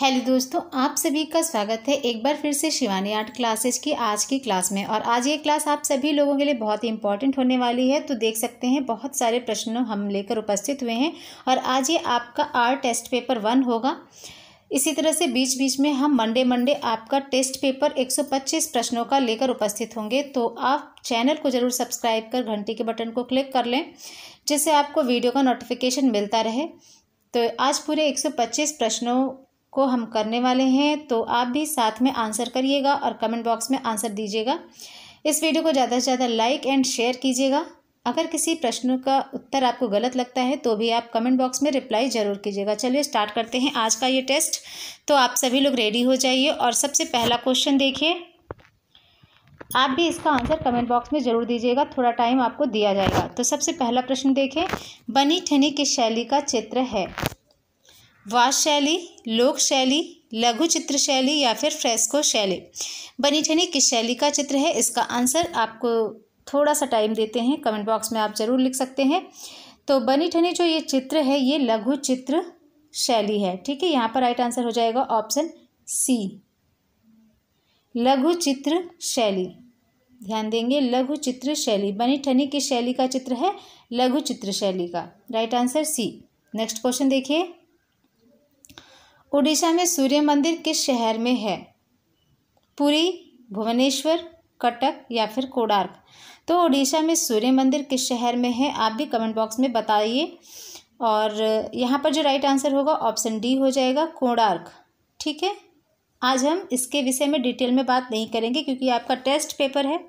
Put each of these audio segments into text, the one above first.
hello दोस्तों आप सभी का स्वागत है एक बार फिर से शिवानी आर्ट क्लासेस की आज की क्लास में और आज ये क्लास आप सभी लोगों के लिए बहुत ही इंपॉर्टेंट होने वाली है तो देख सकते हैं बहुत सारे प्रश्नों हम लेकर उपस्थित हुए हैं और आज ये आपका आर्ट टेस्ट पेपर वन होगा इसी तरह से बीच बीच में हम मंडे मंडे आपका टेस्ट पेपर 125 प्रश्नों का लेकर उपस्थित होंगे तो आप चैनल को ज़रूर सब्सक्राइब कर घंटी के बटन को क्लिक कर लें जिससे आपको वीडियो का नोटिफिकेशन मिलता रहे तो आज पूरे 125 प्रश्नों को हम करने वाले हैं तो आप भी साथ में आंसर करिएगा और कमेंट बॉक्स में आंसर दीजिएगा इस वीडियो को ज़्यादा से ज़्यादा लाइक एंड शेयर कीजिएगा अगर किसी प्रश्न का उत्तर आपको गलत लगता है तो भी आप कमेंट बॉक्स में रिप्लाई ज़रूर कीजिएगा चलिए स्टार्ट करते हैं आज का ये टेस्ट तो आप सभी लोग रेडी हो जाइए और सबसे पहला क्वेश्चन देखिए आप भी इसका आंसर कमेंट बॉक्स में ज़रूर दीजिएगा थोड़ा टाइम आपको दिया जाएगा तो सबसे पहला प्रश्न देखें बनी ठनी किस शैली का चित्र है वास शैली लोक शैली लघु चित्र शैली या फिर फ्रेस्को शैली बनी ठनी किस शैली का चित्र है इसका आंसर आपको थोड़ा सा टाइम देते हैं कमेंट बॉक्स में आप ज़रूर लिख सकते हैं तो बनी ठनी जो ये चित्र है ये लघु चित्र शैली है ठीक है यहाँ पर राइट आंसर हो जाएगा ऑप्शन सी लघु चित्र शैली ध्यान देंगे लघु चित्र शैली बनी ठनी किस शैली का चित्र है लघु चित्र शैली का right answer C next question देखिए उड़ीसा में सूर्य मंदिर किस शहर में है पुरी भुवनेश्वर कटक या फिर कोडार्क तो उड़ीसा में सूर्य मंदिर किस शहर में है आप भी कमेंट बॉक्स में बताइए और यहाँ पर जो राइट आंसर होगा ऑप्शन डी हो जाएगा कोडार्क ठीक है आज हम इसके विषय में डिटेल में बात नहीं करेंगे क्योंकि आपका टेस्ट पेपर है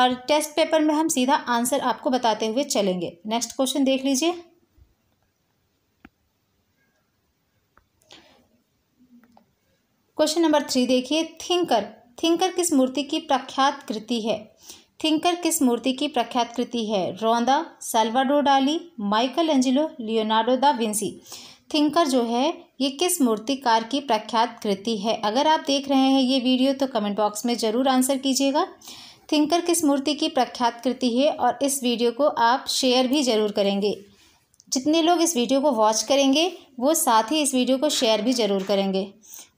और टेस्ट पेपर में हम सीधा आंसर आपको बताते हुए चलेंगे नेक्स्ट क्वेश्चन देख लीजिए क्वेश्चन नंबर थ्री देखिए थिंकर थिंकर किस मूर्ति की प्रख्यात कृति है थिंकर किस मूर्ति की प्रख्यात कृति है रोंदा Salvador Dali Dali Michelangelo Leonardo da Vinci thinker जो है ये किस मूर्तिकार की प्रख्यात कृति है अगर आप देख रहे हैं ये वीडियो तो कमेंट बॉक्स में ज़रूर आंसर कीजिएगा थिंकर किस मूर्ति की प्रख्यात कृति है और इस वीडियो को आप शेयर भी ज़रूर करेंगे जितने लोग इस वीडियो को वॉच करेंगे वो साथ ही इस वीडियो को शेयर भी ज़रूर करेंगे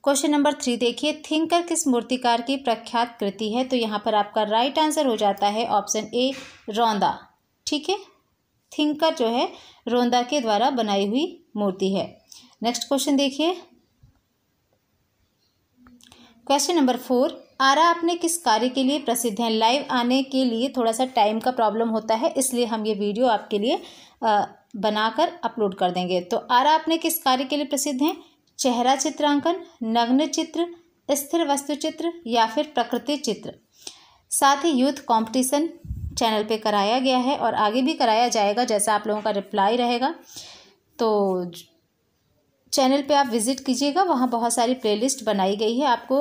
क्वेश्चन नंबर थ्री देखिए थिंकर किस मूर्तिकार की प्रख्यात कृति है तो यहाँ पर आपका राइट आंसर हो जाता है ऑप्शन ए रौंदा ठीक है थिंकर जो है रौंदा के द्वारा बनाई हुई मूर्ति है नेक्स्ट क्वेश्चन देखिए क्वेश्चन नंबर फोर आरा अपने किस कार्य के लिए प्रसिद्ध हैं लाइव आने के लिए थोड़ा सा टाइम का प्रॉब्लम होता है इसलिए हम ये वीडियो आपके लिए बनाकर अपलोड कर देंगे तो आरा अपने किस कार्य के लिए प्रसिद्ध हैं चेहरा चित्रांकन नग्न चित्र स्थिर वस्तु चित्र या फिर प्रकृति चित्र साथ ही यूथ कंपटीशन चैनल पे कराया गया है और आगे भी कराया जाएगा जैसा आप लोगों का रिप्लाई रहेगा तो चैनल पे आप विज़िट कीजिएगा वहाँ बहुत सारी प्लेलिस्ट बनाई गई है आपको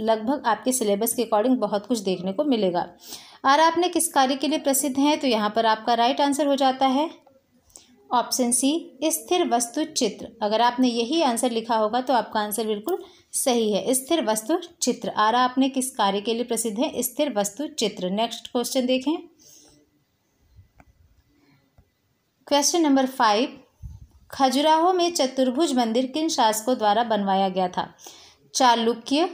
लगभग आपके सिलेबस के अकॉर्डिंग बहुत कुछ देखने को मिलेगा और आपने किस कार्य के लिए प्रसिद्ध हैं तो यहाँ पर आपका राइट आंसर हो जाता है ऑप्शन सी स्थिर वस्तु चित्र अगर आपने यही आंसर लिखा होगा तो आपका आंसर बिल्कुल सही है स्थिर वस्तु चित्र आरा आपने किस कार्य के लिए प्रसिद्ध है स्थिर वस्तु चित्र नेक्स्ट क्वेश्चन देखें क्वेश्चन नंबर फाइव खजुराहो में चतुर्भुज मंदिर किन शासकों द्वारा बनवाया गया था चालुक्य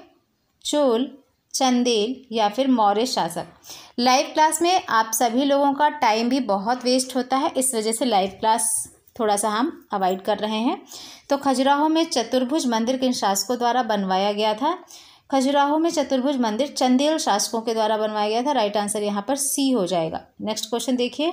चोल चंदेल या फिर मौर्य शासक लाइव क्लास में आप सभी लोगों का टाइम भी बहुत वेस्ट होता है इस वजह से लाइव क्लास थोड़ा सा हम अवॉइड कर रहे हैं तो खजुराहो में चतुर्भुज मंदिर किन शासकों द्वारा बनवाया गया था खजुराहो में चतुर्भुज मंदिर चंदेल शासकों के द्वारा बनवाया गया था राइट आंसर यहाँ पर सी हो जाएगा नेक्स्ट क्वेश्चन देखिए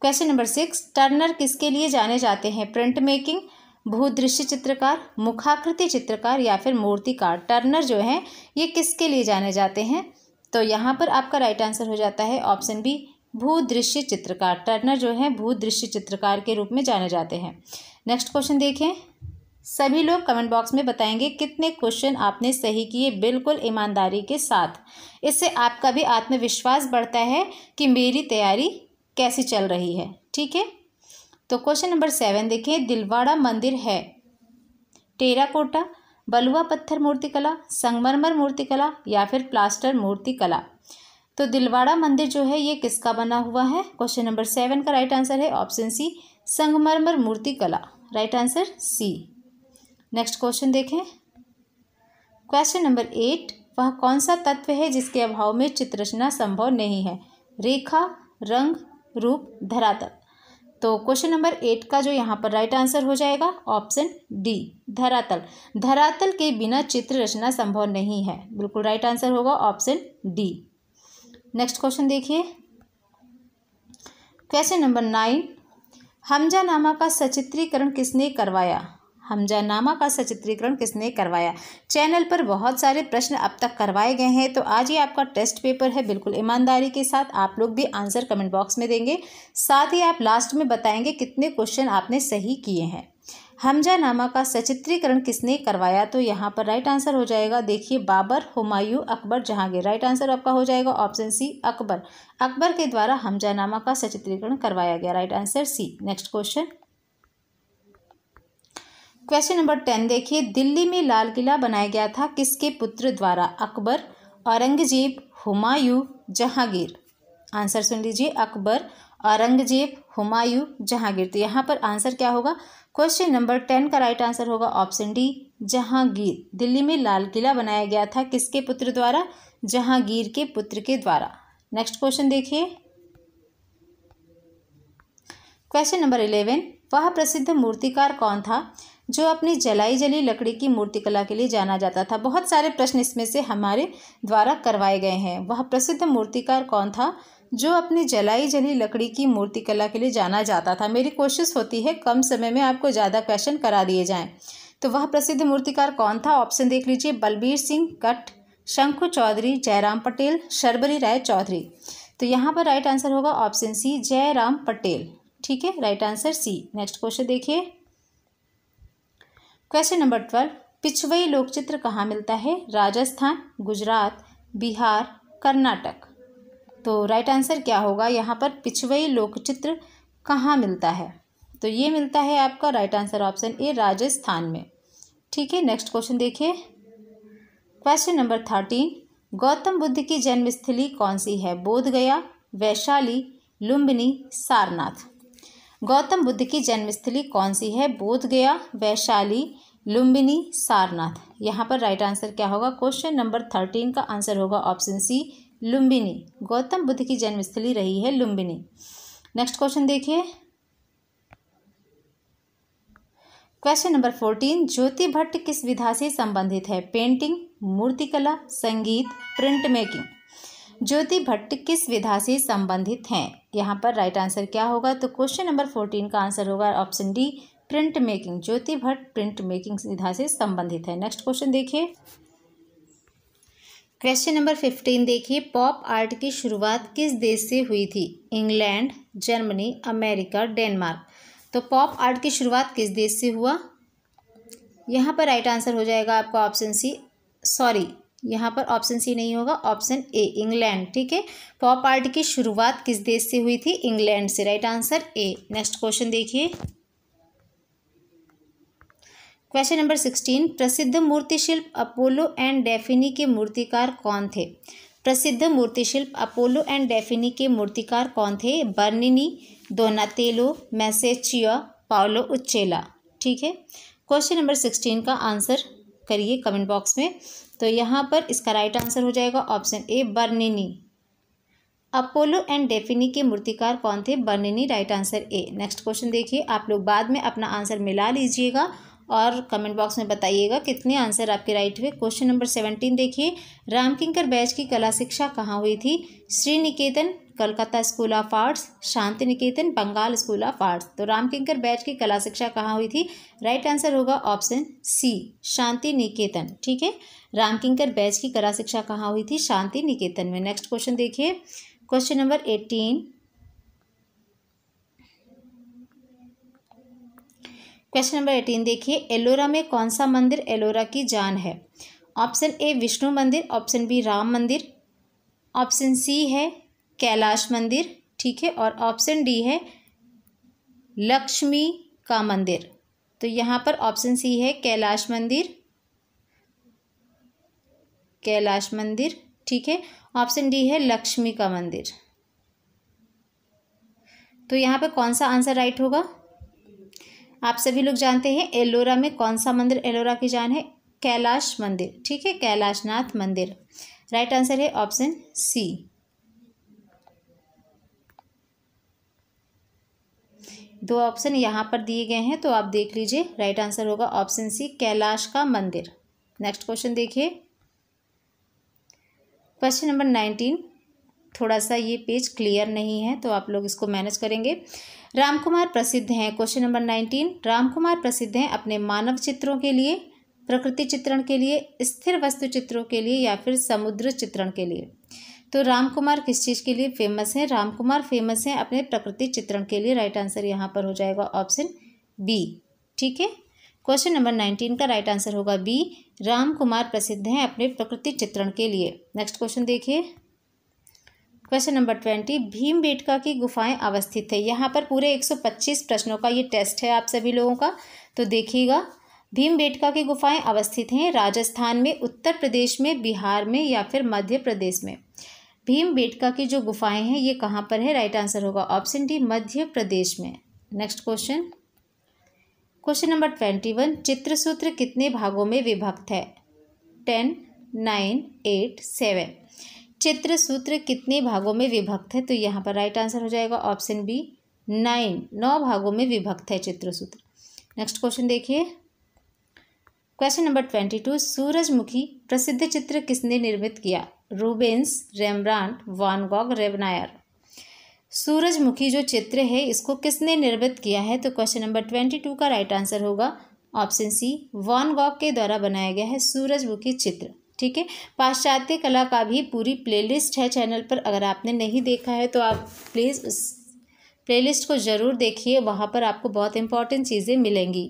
क्वेश्चन नंबर सिक्स टर्नर किसके लिए जाने जाते हैं प्रिंट मेकिंग भूदृश्य चित्रकार मुखाकृति चित्रकार या फिर मूर्तिकार टर्नर जो है ये किसके लिए जाने जाते हैं तो यहाँ पर आपका राइट आंसर हो जाता है ऑप्शन बी भूदृश्य चित्रकार टर्नर जो है भूदृश्य चित्रकार के रूप में जाने जाते हैं नेक्स्ट क्वेश्चन देखें सभी लोग कमेंट बॉक्स में बताएंगे कितने क्वेश्चन आपने सही किए बिल्कुल ईमानदारी के साथ इससे आपका भी आत्मविश्वास बढ़ता है कि मेरी तैयारी कैसी चल रही है ठीक है तो क्वेश्चन नंबर सेवन देखें दिलवाड़ा मंदिर है टेराकोटा बलुआ पत्थर मूर्तिकला संगमरमर मूर्तिकला या फिर प्लास्टर मूर्तिकला तो दिलवाड़ा मंदिर जो है ये किसका बना हुआ है क्वेश्चन नंबर सेवन का राइट आंसर है ऑप्शन सी संगमरमर मूर्तिकला right answer C next question देखें क्वेश्चन नंबर एट वह कौन सा तत्व है जिसके अभाव में चित्रचना संभव नहीं है रेखा रंग रूप धरातल तो क्वेश्चन नंबर एट का जो यहाँ पर राइट आंसर हो जाएगा ऑप्शन डी धरातल धरातल के बिना चित्र रचना संभव नहीं है बिल्कुल राइट आंसर होगा ऑप्शन डी नेक्स्ट क्वेश्चन देखिए question number nine Hamzanama का सचित्रीकरण किसने करवाया हमजानामा का सचित्रीकरण किसने करवाया चैनल पर बहुत सारे प्रश्न अब तक करवाए गए हैं तो आज ये आपका टेस्ट पेपर है बिल्कुल ईमानदारी के साथ आप लोग भी आंसर कमेंट बॉक्स में देंगे साथ ही आप लास्ट में बताएंगे कितने क्वेश्चन आपने सही किए हैं हमजा नामा का सचित्रीकरण किसने करवाया तो यहाँ पर राइट आंसर हो जाएगा देखिए बाबर हुमायूं अकबर जहांगीर राइट आंसर आपका हो जाएगा ऑप्शन सी अकबर अकबर के द्वारा हमजा नामा का सचित्रीकरण करवाया गया right answer C next question question number ten देखिए दिल्ली में लाल किला बनाया गया था किसके पुत्र द्वारा अकबर औरंगजेब हुमायूं जहांगीर आंसर सुन लीजिए अकबर औरंगजेब हुमायूं जहांगीर तो यहाँ पर आंसर क्या होगा क्वेश्चन नंबर टेन का राइट आंसर होगा ऑप्शन डी जहांगीर दिल्ली में लाल किला बनाया गया था किसके पुत्र द्वारा जहांगीर के पुत्र के द्वारा नेक्स्ट क्वेश्चन देखिए क्वेश्चन नंबर इलेवन वह प्रसिद्ध मूर्तिकार कौन था जो अपनी जलाई जली लकड़ी की मूर्तिकला के लिए जाना जाता था बहुत सारे प्रश्न इसमें से हमारे द्वारा करवाए गए हैं वह प्रसिद्ध मूर्तिकार कौन था जो अपनी जलाई जली लकड़ी की मूर्तिकला के लिए जाना जाता था मेरी कोशिश होती है कम समय में आपको ज़्यादा क्वेश्चन करा दिए जाएँ तो वह प्रसिद्ध मूर्तिकार कौन था ऑप्शन देख लीजिए बलबीर सिंह कट शंखु चौधरी जयराम पटेल शर्बरी राय चौधरी तो यहाँ पर राइट आंसर होगा ऑप्शन सी जयराम पटेल ठीक है right answer C next question देखिए क्वेश्चन नंबर ट्वेल्व पिछवई लोकचित्र कहाँ मिलता है राजस्थान गुजरात बिहार कर्नाटक तो राइट आंसर क्या होगा यहाँ पर पिछवई लोकचित्र कहाँ मिलता है तो ये मिलता है आपका right answer option A Rajasthan में ठीक है नेक्स्ट क्वेश्चन देखिए question number thirteen Gautam Buddha की जन्मस्थली कौन सी है बोधगया वैशाली लुम्बिनी सारनाथ गौतम बुद्ध की जन्मस्थली कौन सी है बोध गया वैशाली लुम्बिनी सारनाथ यहाँ पर राइट आंसर क्या होगा क्वेश्चन नंबर थर्टीन का आंसर होगा ऑप्शन सी लुम्बिनी गौतम बुद्ध की जन्मस्थली रही है लुम्बिनी नेक्स्ट क्वेश्चन देखिए question number fourteen Jyoti Bhatt किस विधा से संबंधित है पेंटिंग मूर्तिकला संगीत प्रिंट मेकिंग ज्योति भट्ट किस विधा से संबंधित हैं यहाँ पर राइट आंसर क्या होगा तो क्वेश्चन नंबर फोर्टीन का आंसर होगा option D print making Jyoti Bhatt print making विधा से संबंधित है नेक्स्ट क्वेश्चन देखिए क्वेश्चन नंबर फिफ्टीन देखिए पॉप आर्ट की शुरुआत किस देश से हुई थी इंग्लैंड जर्मनी अमेरिका डेनमार्क तो पॉप आर्ट की शुरुआत किस देश से हुआ यहाँ पर राइट आंसर हो जाएगा आपका ऑप्शन सी सॉरी यहाँ पर ऑप्शन सी नहीं होगा ऑप्शन ए इंग्लैंड ठीक है पॉप आर्ट की शुरुआत किस देश से हुई थी इंग्लैंड से right answer A next question देखिए क्वेश्चन नंबर सिक्सटीन प्रसिद्ध मूर्तिशिल्प अपोलो एंड डेफिनी के मूर्तिकार कौन थे प्रसिद्ध मूर्तिशिल्प अपोलो एंड डेफिनी के मूर्तिकार कौन थे बर्निनी दोनातेलो मैसेचिया पाओलो उच्चेला ठीक है क्वेश्चन नंबर सिक्सटीन का आंसर करिए कमेंट बॉक्स में तो यहाँ पर इसका राइट आंसर हो जाएगा option A Bernini Apollo and Daphne के मूर्तिकार कौन थे Bernini right answer A next question देखिए आप लोग बाद में अपना आंसर मिला लीजिएगा और कमेंट बॉक्स में बताइएगा कितने आंसर आपके राइट हुए क्वेश्चन नंबर सेवेंटीन देखिए रामकिंकर बैच की कला शिक्षा कहाँ हुई थी Sriniketan Calcutta school of arts Shanti Niketan Bengal school of arts तो रामकिंकर बैच की कला शिक्षा कहाँ हुई थी राइट आंसर होगा ऑप्शन सी शांति निकेतन ठीक है रामकिंकर बैच की कला शिक्षा कहाँ हुई थी शांति निकेतन में नेक्स्ट क्वेश्चन देखिए question number eighteen question number eighteen देखिए एलोरा में कौन सा मंदिर एलोरा की जान है ऑप्शन ए विष्णु मंदिर ऑप्शन बी राम मंदिर ऑप्शन सी है कैलाश मंदिर ठीक है और ऑप्शन डी है लक्ष्मी का मंदिर तो यहाँ पर ऑप्शन सी है कैलाश मंदिर कैलाश मंदिर ठीक है ऑप्शन डी है लक्ष्मी का मंदिर तो यहाँ पर कौन सा आंसर राइट होगा आप सभी लोग जानते हैं एलोरा में कौन सा मंदिर एलोरा की जान है कैलाश मंदिर ठीक है कैलाशनाथ मंदिर राइट आंसर है ऑप्शन सी दो ऑप्शन यहाँ पर दिए गए हैं तो आप देख लीजिए राइट आंसर होगा ऑप्शन सी कैलाश का मंदिर नेक्स्ट क्वेश्चन देखिए क्वेश्चन नंबर नाइनटीन थोड़ा सा ये पेज क्लियर नहीं है तो आप लोग इसको मैनेज करेंगे रामकुमार प्रसिद्ध हैं क्वेश्चन नंबर नाइनटीन रामकुमार प्रसिद्ध हैं अपने मानव चित्रों के लिए प्रकृति चित्रण के लिए स्थिर वस्तु चित्रों के लिए या फिर समुद्र चित्रण के लिए तो राम कुमार किस चीज़ के लिए फेमस हैं राम कुमार फेमस हैं अपने प्रकृति चित्रण के लिए राइट आंसर यहाँ पर हो जाएगा ऑप्शन बी ठीक है क्वेश्चन नंबर नाइनटीन का राइट आंसर होगा बी राम कुमार प्रसिद्ध हैं अपने प्रकृति चित्रण के लिए नेक्स्ट क्वेश्चन देखिए question number twenty Bhimbetka की गुफाएं अवस्थित है यहाँ पर पूरे एक सौ पच्चीस प्रश्नों का ये टेस्ट है आप सभी लोगों का तो देखिएगा भीम बेटका की गुफाएं अवस्थित हैं राजस्थान में उत्तर प्रदेश में बिहार में या फिर मध्य प्रदेश में भीम बेटका की जो गुफाएं हैं ये कहाँ पर है राइट आंसर होगा ऑप्शन डी मध्य प्रदेश में next question question number twenty one Chitrasutra कितने भागों में विभक्त है ten nine eight seven Chitrasutra कितने भागों में विभक्त है तो यहाँ पर राइट आंसर हो जाएगा ऑप्शन बी नाइन नौ भागों में विभक्त है चित्रसूत्र नेक्स्ट क्वेश्चन देखिए क्वेश्चन नंबर ट्वेंटी टू सूरजमुखी प्रसिद्ध चित्र किसने निर्मित किया रूबेंस रेमब्रांड गॉग रेबनायर सूरजमुखी जो चित्र है इसको किसने निर्मित किया है तो क्वेश्चन नंबर ट्वेंटी टू का राइट आंसर होगा ऑप्शन सी वान गॉग के द्वारा बनाया गया है सूरजमुखी चित्र ठीक है पाश्चात्य कला का भी पूरी प्लेलिस्ट है चैनल पर अगर आपने नहीं देखा है तो आप प्लीज़ उस लिस्ट को ज़रूर देखिए वहाँ पर आपको बहुत इंपॉर्टेंट चीज़ें मिलेंगी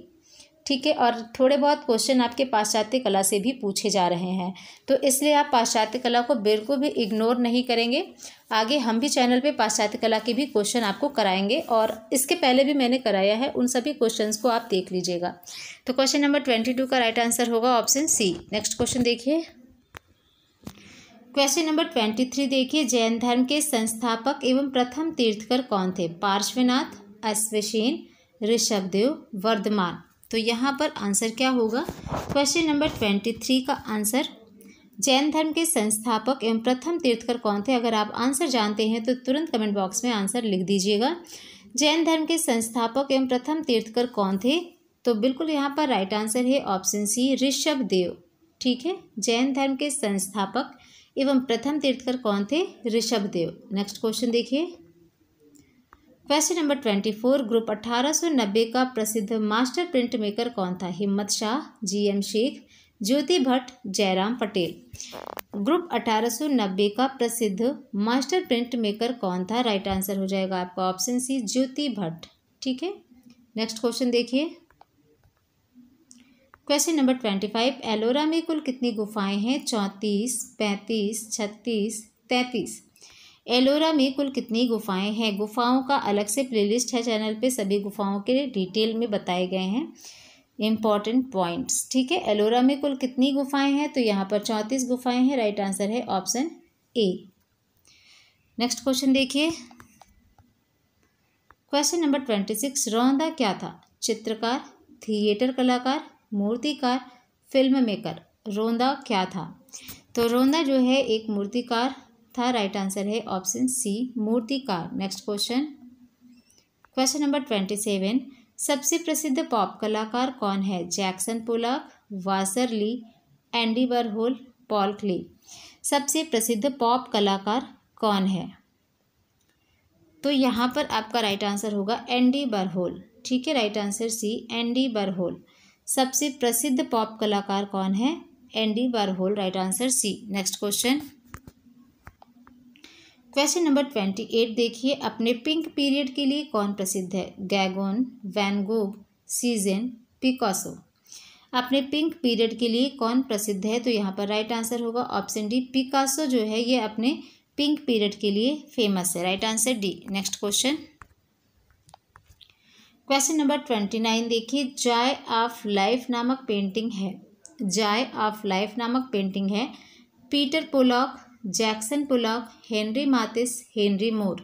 ठीक है और थोड़े बहुत क्वेश्चन आपके पाश्चात्य कला से भी पूछे जा रहे हैं तो इसलिए आप पाश्चात्य कला को बिल्कुल भी इग्नोर नहीं करेंगे आगे हम भी चैनल पे पाश्चात्य कला के भी क्वेश्चन आपको कराएंगे और इसके पहले भी मैंने कराया है उन सभी क्वेश्चन को आप देख लीजिएगा तो क्वेश्चन नंबर ट्वेंटी टू का राइट आंसर होगा ऑप्शन सी नेक्स्ट क्वेश्चन देखिए क्वेश्चन नंबर ट्वेंटी थ्री देखिए जैन धर्म के संस्थापक एवं प्रथम तीर्थकर कौन थे पार्श्वनाथ अश्वसेन ऋषभदेव वर्धमान तो यहाँ पर आंसर क्या होगा क्वेश्चन नंबर ट्वेंटी थ्री का आंसर जैन धर्म के संस्थापक एवं प्रथम तीर्थकर कौन थे अगर आप आंसर जानते हैं तो तुरंत कमेंट बॉक्स में आंसर लिख दीजिएगा जैन धर्म के संस्थापक एवं प्रथम तीर्थकर कौन थे तो बिल्कुल यहाँ पर राइट आंसर है ऑप्शन सी ऋषभ देव ठीक है जैन धर्म के संस्थापक एवं प्रथम तीर्थकर कौन थे ऋषभ देव नेक्स्ट क्वेश्चन देखिए question number twenty four group अट्ठारह सौ नब्बे का प्रसिद्ध मास्टर प्रिंट मेकर कौन था Himmat Shah G M Sheikh Jyoti Bhatt Jairam Patel group सौ नब्बे का प्रसिद्ध मास्टर प्रिंट मेकर कौन था राइट आंसर हो जाएगा आपका ऑप्शन सी ज्योति भट्ट ठीक है नेक्स्ट क्वेश्चन देखिए question number twenty five Ellora में कुल कितनी गुफाएं हैं चौंतीस पैंतीस छत्तीस तैंतीस एलोरा में कुल कितनी गुफाएं हैं गुफाओं का अलग से प्लेलिस्ट है चैनल पे सभी गुफाओं के डिटेल में बताए गए हैं इम्पॉर्टेंट पॉइंट्स ठीक है एलोरा में कुल कितनी गुफाएं हैं तो यहाँ पर चौंतीस गुफाएं हैं राइट आंसर है ऑप्शन ए नेक्स्ट क्वेश्चन देखिए क्वेश्चन नंबर ट्वेंटी सिक्स रौंदा क्या था चित्रकार थिएटर कलाकार मूर्तिकार फिल्म मेकर रौंदा क्या था तो रौंदा जो है एक मूर्तिकार था राइट आंसर है ऑप्शन सी मूर्तिकार next question question number twenty seven सबसे प्रसिद्ध पॉप कलाकार कौन है Jackson Pollock Wassily Andy Warhol Paul Klee सबसे प्रसिद्ध पॉप कलाकार कौन है तो यहाँ पर आपका राइट आंसर होगा एंडी बरहोल ठीक है right answer C Andy Warhol सबसे प्रसिद्ध पॉप कलाकार कौन है Andy Warhol right answer C next question question number twenty eight देखिए अपने पिंक पीरियड के लिए कौन प्रसिद्ध है गैगोन वैनगोव सीजन पिकॉसो अपने पिंक पीरियड के लिए कौन प्रसिद्ध है तो यहाँ पर राइट आंसर होगा ऑप्शन डी पिकासो जो है ये अपने पिंक पीरियड के लिए फेमस है right answer D next question question number twenty nine देखिए जाय ऑफ लाइफ नामक पेंटिंग है जाय ऑफ लाइफ नामक पेंटिंग है Peter Pollock Jackson Pollock Henri Matisse Henry Moore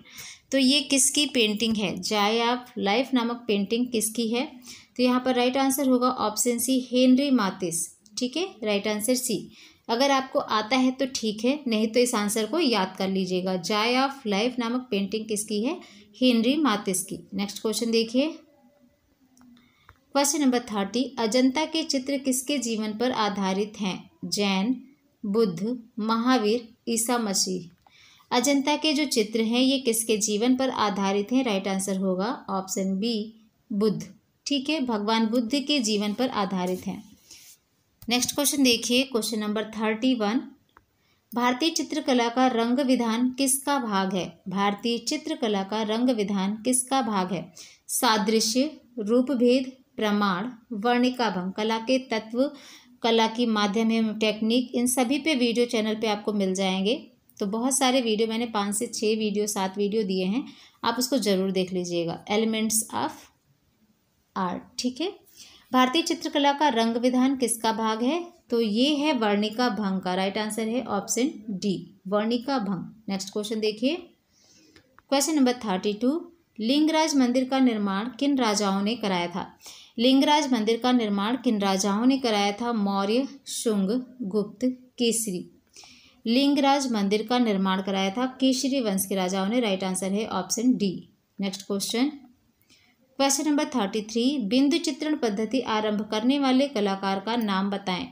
तो ये किसकी पेंटिंग है जाए आप लाइफ नामक पेंटिंग किसकी है तो यहाँ पर राइट आंसर होगा ऑप्शन सी हेनरी मातिस ठीक है राइट आंसर सी अगर आपको आता है तो ठीक है नहीं तो इस आंसर को याद कर लीजिएगा जाय ऑफ लाइफ नामक पेंटिंग किसकी है हेनरी मातिस की नेक्स्ट क्वेश्चन देखिए क्वेश्चन नंबर थर्टी अजंता के चित्र किसके जीवन पर आधारित हैं जैन बुद्ध महावीर ईसा मसीह अजंता के जो चित्र हैं ये किसके जीवन पर आधारित हैं राइट आंसर होगा ऑप्शन बी बुद्ध ठीक है भगवान बुद्ध के जीवन पर आधारित हैं नेक्स्ट क्वेश्चन देखिए क्वेश्चन नंबर थर्टी वन भारतीय चित्रकला का रंग विधान किसका भाग है भारतीय चित्रकला का रंग विधान किसका भाग है सादृश्य रूप भेद प्रमाण वर्णिका भंग कला के तत्व कला की माध्यम एवं टेक्निक इन सभी पे वीडियो चैनल पे आपको मिल जाएंगे तो बहुत सारे वीडियो मैंने पाँच से छः वीडियो सात वीडियो दिए हैं आप उसको ज़रूर देख लीजिएगा एलिमेंट्स ऑफ आर्ट ठीक है भारतीय चित्रकला का रंग विधान किसका भाग है तो ये है वर्णिका भंग का राइट आंसर है ऑप्शन डी वर्णिका भंग नेक्स्ट क्वेश्चन देखिए question number thirty two Lingaraj मंदिर का निर्माण किन राजाओं ने कराया था लिंगराज मंदिर का निर्माण किन राजाओं ने कराया था मौर्य शुंग गुप्त केसरी लिंगराज मंदिर का निर्माण कराया था केसरी वंश के राजाओं ने राइट आंसर है option D next question question number thirty three बिंदु चित्रण पद्धति आरंभ करने वाले कलाकार का नाम बताएं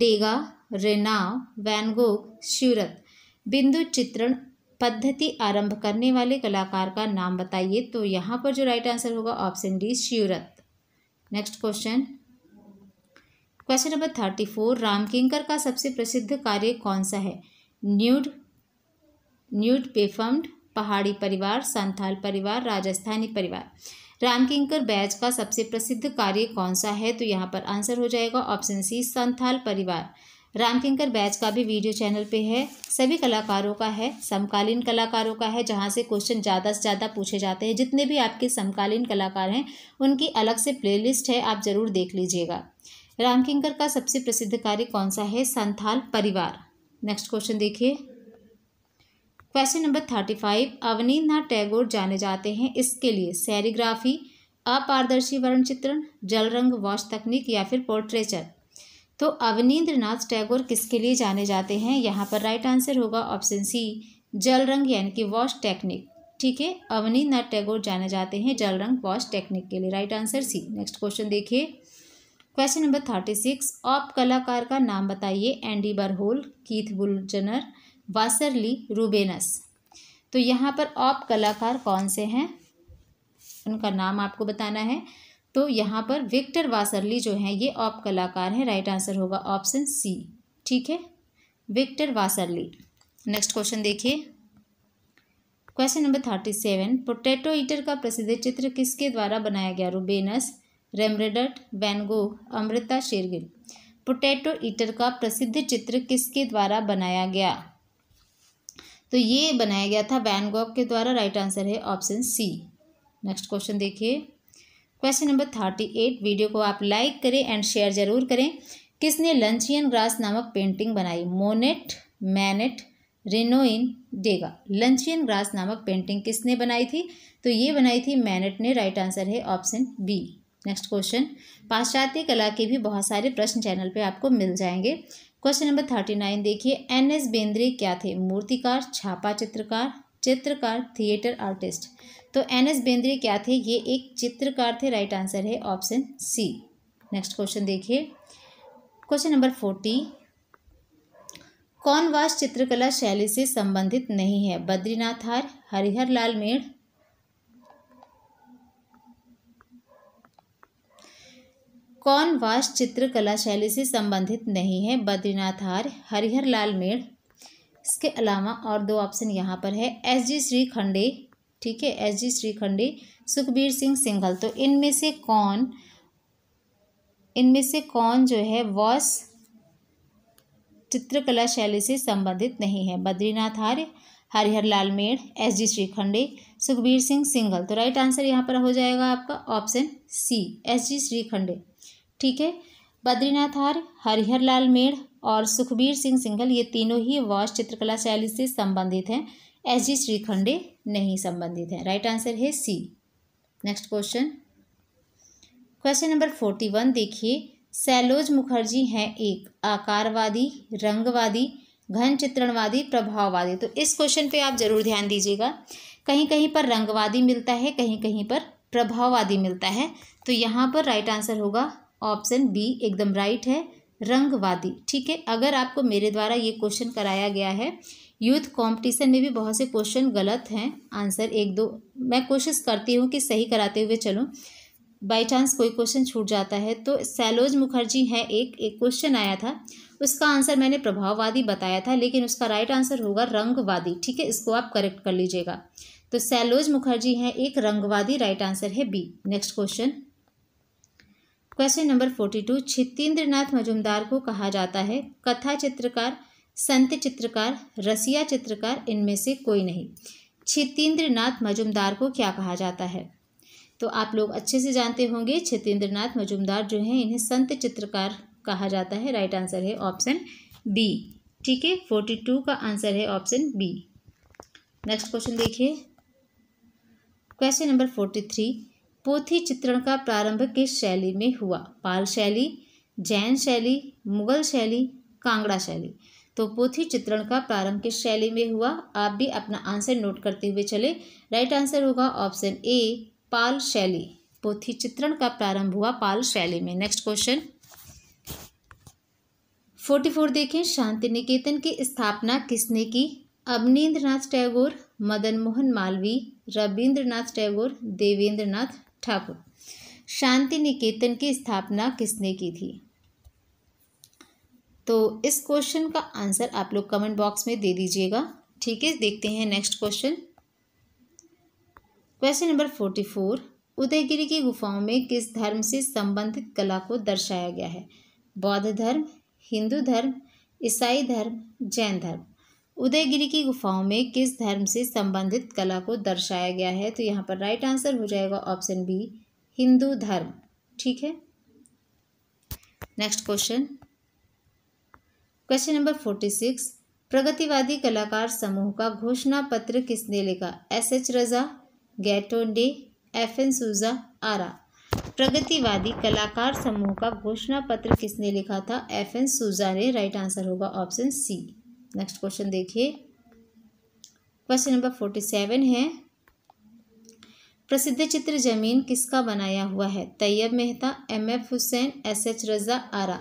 डेगा रेनाव वैनगोग शिवरत बिंदु चित्रण पद्धति आरंभ करने वाले कलाकार का नाम बताइए तो यहाँ पर जो राइट आंसर होगा ऑप्शन डी शिवरत next question question number thirty four Ramkinkar का सबसे प्रसिद्ध कार्य कौन सा है न्यूड न्यूड पेफम्ड पहाड़ी परिवार संथाल परिवार राजस्थानी परिवार रामकिंकर बैज का सबसे प्रसिद्ध कार्य कौन सा है तो यहाँ पर आंसर हो जाएगा ऑप्शन सी संथाल परिवार रामकिंकर बैच का भी वीडियो चैनल पे है सभी कलाकारों का है समकालीन कलाकारों का है जहाँ से क्वेश्चन ज़्यादा से ज़्यादा पूछे जाते हैं जितने भी आपके समकालीन कलाकार हैं उनकी अलग से प्लेलिस्ट है आप ज़रूर देख लीजिएगा रामकिंकर का सबसे प्रसिद्ध कार्य कौन सा है संथाल परिवार नेक्स्ट क्वेश्चन देखिए question number thirty five Abanindranath Tagore जाने जाते हैं इसके लिए सैरीग्राफी अपारदर्शी वर्ण चित्रण जल रंग वॉश तकनीक या फिर पोर्ट्रेचर तो अवनीन्द्र नाथ टैगोर किसके लिए जाने जाते हैं यहाँ पर राइट आंसर होगा ऑप्शन सी जल रंग यानी कि वॉश टेक्निक ठीक है अवनीन्द्र नाथ टैगोर जाने जाते हैं जल रंग वॉश टेक्निक के लिए right answer C next question देखिए question number thirty six op कलाकार का नाम बताइए एंडी बरहोल कीथ बुलजनर वासरली रूबेनस तो यहाँ पर ऑप कलाकार कौन से हैं उनका नाम आपको बताना है तो यहाँ पर विक्टर वासरली जो है ये ऑप कलाकार हैं राइट आंसर होगा ऑप्शन सी ठीक है विक्टर वासरली नेक्स्ट क्वेश्चन देखिए question number thirty seven potato eater का प्रसिद्ध चित्र किसके द्वारा बनाया गया Rubens Rembrandt Van Gogh Amrita Shergil potato eater का प्रसिद्ध चित्र किसके द्वारा बनाया गया तो ये बनाया गया था वैनगॉग के द्वारा राइट आंसर है ऑप्शन सी नेक्स्ट क्वेश्चन देखिए question number thirty eight video को आप लाइक करें एंड शेयर जरूर करें किसने लंचियन ग्रास नामक पेंटिंग बनाई Monet Manet Renoir Degas luncheon grass नामक पेंटिंग किसने बनाई थी तो ये बनाई थी मैनेट ने राइट आंसर है ऑप्शन बी नेक्स्ट क्वेश्चन पाश्चात्य कला के भी बहुत सारे प्रश्न चैनल पे आपको मिल जाएंगे क्वेश्चन नंबर थर्टी नाइन देखिए एन एस बेंद्रे क्या थे मूर्तिकार छापा चित्रकार चित्रकार थिएटर आर्टिस्ट तो एन एस बेंद्रे क्या थे ये एक चित्रकार थे राइट आंसर है ऑप्शन सी नेक्स्ट क्वेश्चन देखिए क्वेश्चन नंबर फोर्टी कौन वास चित्रकला शैली से संबंधित नहीं है बद्रीनाथ हार हरिहर लाल मेड़ कौन वास चित्रकला शैली से संबंधित नहीं है बद्रीनाथ हार हरिहर लाल मेड़ इसके अलावा और दो ऑप्शन यहाँ पर है एस जी श्री खंडे ठीक है एस जी श्रीखंडी सुखबीर सिंह सिंघल तो इनमें से कौन इनमें से कौन जो है वॉस चित्रकला शैली से संबंधित नहीं है बद्रीनाथ आर्य हरिहर लाल मेड़ एस जी श्रीखंडे सुखबीर सिंह सिंघल तो राइट आंसर यहाँ पर हो जाएगा आपका option C S G Shrikhande ठीक है बद्रीनाथ आर्य हरिहर लाल मेड़ और सुखबीर सिंह सिंघल ये तीनों ही वॉश चित्रकला शैली से संबंधित हैं एस जी श्रीखंडे नहीं संबंधित है राइट आंसर है C next question question number forty one देखिए सैलोज मुखर्जी हैं एक आकारवादी रंगवादी घन चित्रणवादी प्रभाववादी तो इस क्वेश्चन पे आप जरूर ध्यान दीजिएगा कहीं कहीं पर रंगवादी मिलता है कहीं कहीं पर प्रभाववादी मिलता है तो यहाँ पर राइट आंसर होगा ऑप्शन बी एकदम राइट है रंगवादी ठीक है अगर आपको मेरे द्वारा ये क्वेश्चन कराया गया है यूथ कंपटीशन में भी बहुत से क्वेश्चन गलत हैं आंसर एक दो मैं कोशिश करती हूँ कि सही कराते हुए चलूँ बाई चांस कोई क्वेश्चन छूट जाता है तो सैलोज मुखर्जी हैं एक एक क्वेश्चन आया था उसका आंसर मैंने प्रभाववादी बताया था लेकिन उसका राइट आंसर होगा रंगवादी ठीक है इसको आप करेक्ट कर लीजिएगा तो सैलोज मुखर्जी हैं एक रंगवादी राइट आंसर है B next question question number forty two Kshitindranath Mazumdar को कहा जाता है कथा चित्रकार संत चित्रकार रसिया चित्रकार इनमें से कोई नहीं नाथ मजुमदार को क्या कहा जाता है तो आप लोग अच्छे से जानते होंगे क्षितेंद्रनाथ मजुमदार जो हैं इन्हें संत चित्रकार कहा जाता है राइट आंसर है ऑप्शन बी ठीक है फोर्टी टू का आंसर है ऑप्शन बी नेक्स्ट क्वेश्चन देखिए क्वेश्चन नंबर फोर्टी थ्री पोथी चित्रण का प्रारंभ किस शैली में हुआ पाल शैली जैन शैली मुगल शैली कांगड़ा शैली तो पोथी चित्रण का प्रारंभ किस शैली में हुआ आप भी अपना आंसर नोट करते हुए चले राइट आंसर होगा ऑप्शन ए पाल शैली पोथी चित्रण का प्रारंभ हुआ पाल शैली में नेक्स्ट क्वेश्चन फोर्टी फोर देखें शांति निकेतन की स्थापना किसने की अवनीन्द्रनाथ टैगोर मदन मोहन मालवी रविंद्रनाथ टैगोर देवेंद्रनाथ ठाकुर शांति निकेतन की स्थापना किसने की थी तो इस क्वेश्चन का आंसर आप लोग कमेंट बॉक्स में दे दीजिएगा ठीक है देखते हैं next question question number forty four Udayagiri की गुफाओं में किस धर्म से संबंधित कला को दर्शाया गया है बौद्ध धर्म हिंदू धर्म ईसाई धर्म जैन धर्म उदयगिरी की गुफाओं में किस धर्म से संबंधित कला को दर्शाया गया है तो यहाँ पर राइट आंसर हो जाएगा ऑप्शन बी हिंदू धर्म ठीक है next question question number forty six प्रगतिवादी कलाकार समूह का घोषणा पत्र किसने लिखा S H Raza Gaitonde F N Souza Ara प्रगतिवादी कलाकार समूह का घोषणा पत्र किसने लिखा था एफ एन सूजा ने राइट आंसर होगा ऑप्शन सी नेक्स्ट क्वेश्चन देखिए क्वेश्चन नंबर फोर्टी सेवन है प्रसिद्ध चित्र जमीन किसका बनाया हुआ है Tyeb Mehta M F Husain S H Raza Ara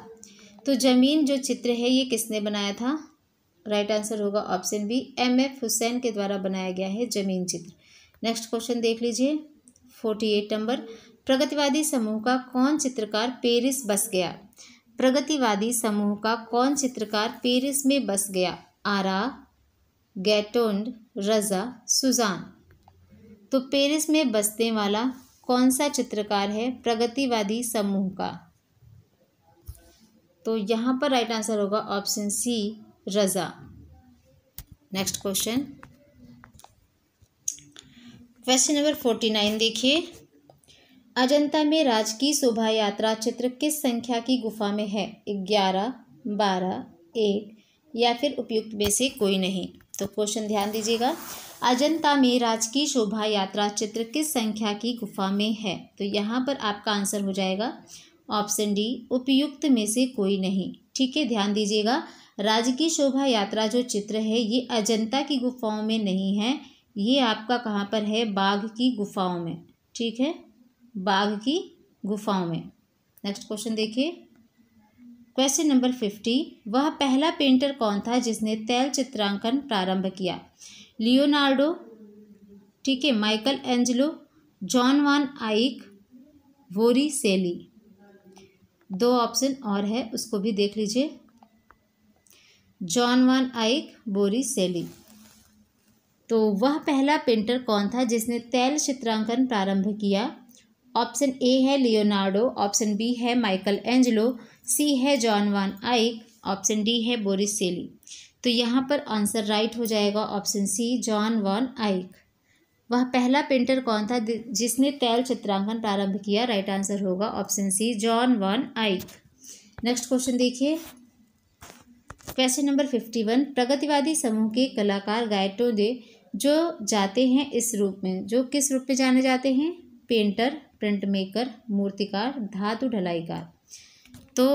तो ज़मीन जो चित्र है ये किसने बनाया था राइट आंसर होगा option B M F Husain के द्वारा बनाया गया है जमीन चित्र नेक्स्ट क्वेश्चन देख लीजिए फोर्टी एट नंबर प्रगतिवादी समूह का कौन चित्रकार पेरिस बस गया प्रगतिवादी समूह का कौन चित्रकार पेरिस में बस गया आरा गैटोंड रजा सुजान तो पेरिस में बसने वाला कौन सा चित्रकार है प्रगतिवादी समूह का तो यहाँ पर राइट आंसर होगा option C Raza next question question number forty nine देखिए अजंता में राजकीय शोभा यात्रा चित्र किस संख्या की गुफा में है ग्यारह बारह एक या फिर उपयुक्त में से कोई नहीं तो क्वेश्चन ध्यान दीजिएगा अजंता में राजकीय शोभा यात्रा चित्र किस संख्या की गुफा में है तो यहाँ पर आपका आंसर हो जाएगा ऑप्शन डी उपयुक्त में से कोई नहीं ठीक है ध्यान दीजिएगा राज्य की शोभा यात्रा जो चित्र है ये अजंता की गुफाओं में नहीं है ये आपका कहाँ पर है बाघ की गुफाओं में ठीक है बाघ की गुफाओं में नेक्स्ट क्वेश्चन देखिए क्वेश्चन नंबर फिफ्टी वह पहला पेंटर कौन था जिसने तैल चित्रांकन प्रारंभ किया लियोनार्डो ठीक है माइकल एंजलो जॉन वान आइक वोरी सेली दो ऑप्शन और है उसको भी देख लीजिए जॉन वन आइक बोरी सेली तो वह पहला पेंटर कौन था जिसने तैल चित्रांकन प्रारंभ किया ऑप्शन ए है लियोनार्डो ऑप्शन बी है माइकल एंजलो सी है Jan van Eyck option D है बोरिस सेली तो यहाँ पर आंसर राइट हो जाएगा ऑप्शन सी जॉन वन आइक वह पहला पेंटर कौन था जिसने तैल चित्रांकन प्रारंभ किया राइट आंसर होगा option C Jan van Eyck next question देखिए क्वेश्चन नंबर फिफ्टी वन प्रगतिवादी समूह के कलाकार गायटो दे जो जाते हैं इस रूप में जो किस रूप में जाने जाते हैं पेंटर प्रिंट मेकर मूर्तिकार धातु ढलाईकार तो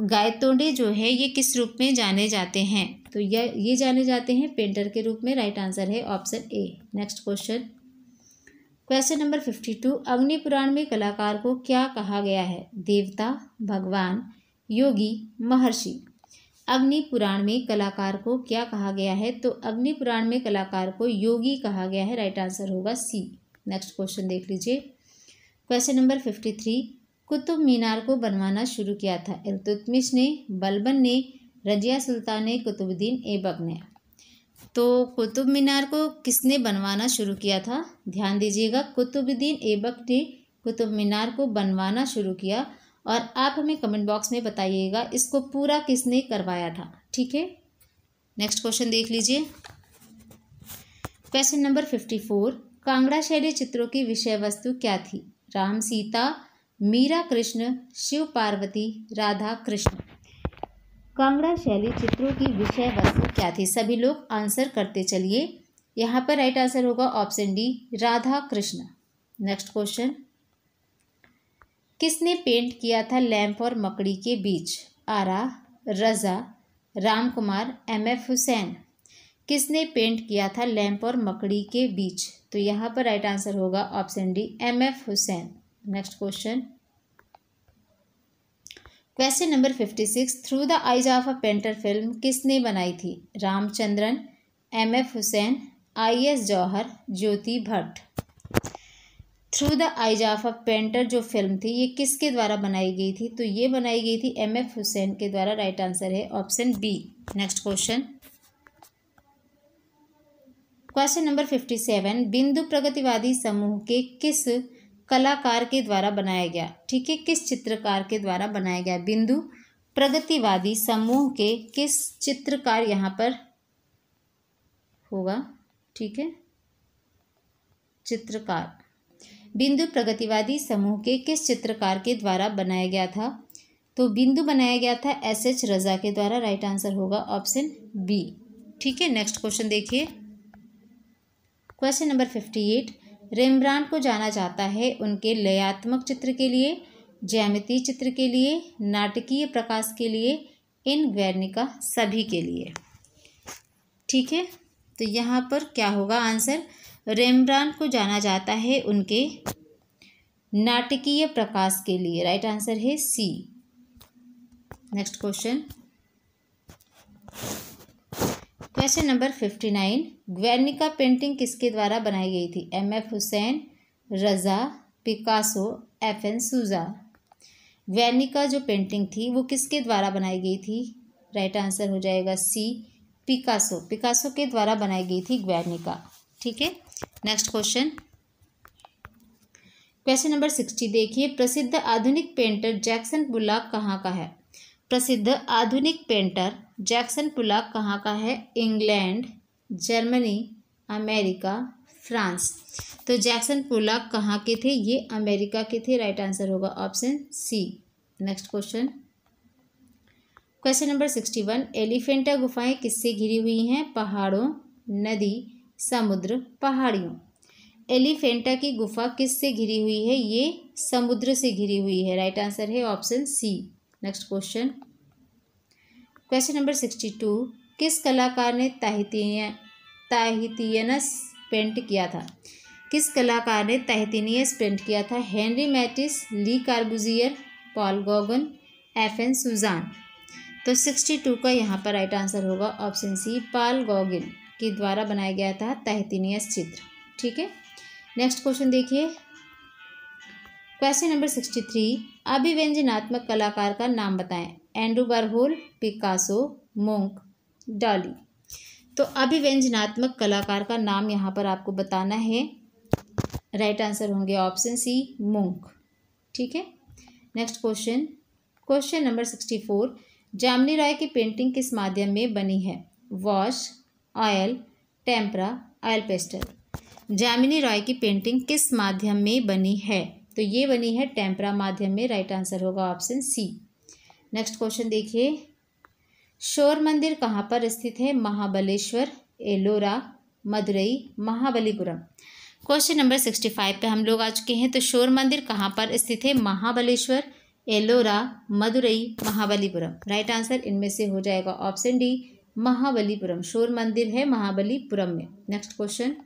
गायतोंडे जो है ये किस रूप में जाने जाते हैं तो यह ये जाने जाते हैं पेंटर के रूप में राइट आंसर है option A next question question number fifty two Agni Purana में कलाकार को क्या कहा गया है देवता भगवान योगी महर्षि अग्नि पुराण में कलाकार को क्या कहा गया है तो अग्नि पुराण में कलाकार को योगी कहा गया है राइट आंसर होगा सी नेक्स्ट क्वेश्चन देख लीजिए question number fifty three Qutub Minar को बनवाना शुरू किया था इलतुतमिश ने बलबन ने रजिया सुल्तान कुतुबुद्दीन ऐबक ने तो कुतुब मीनार को किसने बनवाना शुरू किया था ध्यान दीजिएगा कुतुबुद्दीन ऐबक ने कुतुब मीनार को बनवाना शुरू किया और आप हमें कमेंट बॉक्स में बताइएगा इसको पूरा किसने करवाया था ठीक है नेक्स्ट क्वेश्चन देख लीजिए question number fifty four Kangra शैली चित्रों की विषय वस्तु क्या थी राम सीता मीरा कृष्ण शिव पार्वती राधा कृष्ण कांगड़ा शैली चित्रों की विषय वस्तु क्या थी सभी लोग आंसर करते चलिए यहाँ पर राइट आंसर होगा option D Radha Krishna next question किसने पेंट किया था लैंप और मकड़ी के बीच आरा रज़ा राम कुमार एम एफ हुसैन किसने पेंट किया था लैंप और मकड़ी के बीच तो यहाँ पर राइट आंसर होगा option D M F Husain next question question number fifty six through the eyes of a painter film किसने बनाई थी Ramachandran M F Husain I S Johar Jyoti Bhatt through the eyes of a painter जो फिल्म थी ये किसके द्वारा बनाई गई थी तो ये बनाई गई थी एम एफ हुसैन के द्वारा राइट आंसर है option B next question question number fifty seven बिंदु प्रगतिवादी समूह के किस कलाकार के द्वारा बनाया गया ठीक है किस चित्रकार के द्वारा बनाया गया बिंदु प्रगतिवादी समूह के किस चित्रकार यहाँ पर होगा ठीक है चित्रकार बिंदु प्रगतिवादी समूह के किस चित्रकार के द्वारा बनाया गया था तो बिंदु बनाया गया था एस एच रजा के द्वारा राइट आंसर होगा ऑप्शन बी ठीक है नेक्स्ट क्वेश्चन देखिए question number fifty eight Rembrandt को जाना जाता है उनके लयात्मक चित्र के लिए ज्यामितीय चित्र के लिए नाटकीय प्रकाश के लिए इन ग्वैर्निका सभी के लिए ठीक है तो यहाँ पर क्या होगा आंसर रेमब्रांड को जाना जाता है उनके नाटकीय प्रकाश के लिए राइट आंसर है C next question question number fifty nine Guernica painting किसके द्वारा बनाई गई थी M F Husain Raza Picasso F N Souza Guernica जो पेंटिंग थी वो किसके द्वारा बनाई गई थी राइट right आंसर हो जाएगा सी पिकासो पिकासो के द्वारा बनाई गई थी ग्वेनिका ठीक है next question question number sixty देखिए प्रसिद्ध आधुनिक पेंटर जैक्सन बुलाक कहाँ का है प्रसिद्ध आधुनिक पेंटर जैक्सन पुलाक कहाँ का है इंग्लैंड जर्मनी अमेरिका फ्रांस तो जैक्सन पुलाक कहाँ के थे ये अमेरिका के थे राइट आंसर होगा option C next question question number sixty one Elephanta गुफाएं किससे घिरी हुई हैं पहाड़ों नदी समुद्र पहाड़ियों एलिफेंटा की गुफा किससे घिरी हुई है ये समुद्र से घिरी हुई है राइट आंसर है option C next question question number sixty two किस कलाकार ने ताहितिया ताहितियनस पेंट किया था किस कलाकार ने ताहितिनियस पेंट किया था Henri Matisse Le Corbusier Paul Gauguin F N सुजान तो सिक्सटी टू का यहाँ पर राइट आंसर होगा ऑप्शन सी पॉल गोगिन के द्वारा बनाया गया था तहतीनियस चित्र ठीक है नेक्स्ट क्वेश्चन देखिए क्वेश्चन नंबर सिक्सटी थ्री अभिव्यंजनात्मक कलाकार का नाम बताएं एंड्रू बरहोल पिकासो मोंक डाली तो अभिव्यंजनात्मक कलाकार का नाम यहाँ पर आपको बताना है राइट आंसर होंगे ऑप्शन सी मोंक ठीक है next question question number sixty four Jamini Roy की पेंटिंग किस माध्यम में बनी है wash oil tempera oil pastel Jamini Roy की पेंटिंग किस माध्यम में बनी है तो ये बनी है टेम्परा माध्यम में राइट आंसर होगा ऑप्शन सी नेक्स्ट क्वेश्चन देखिए शोर मंदिर कहाँ पर स्थित है Mahabaleshwar Ellora Madurai Mahabalipuram question number sixty five पर हम लोग आ चुके हैं तो शोर मंदिर कहाँ पर स्थित है महाबलेश्वर एलोरा मदुरई महाबलीपुरम राइट आंसर इनमें से हो जाएगा ऑप्शन डी महाबलीपुरम शोर मंदिर है महाबलीपुरम में next question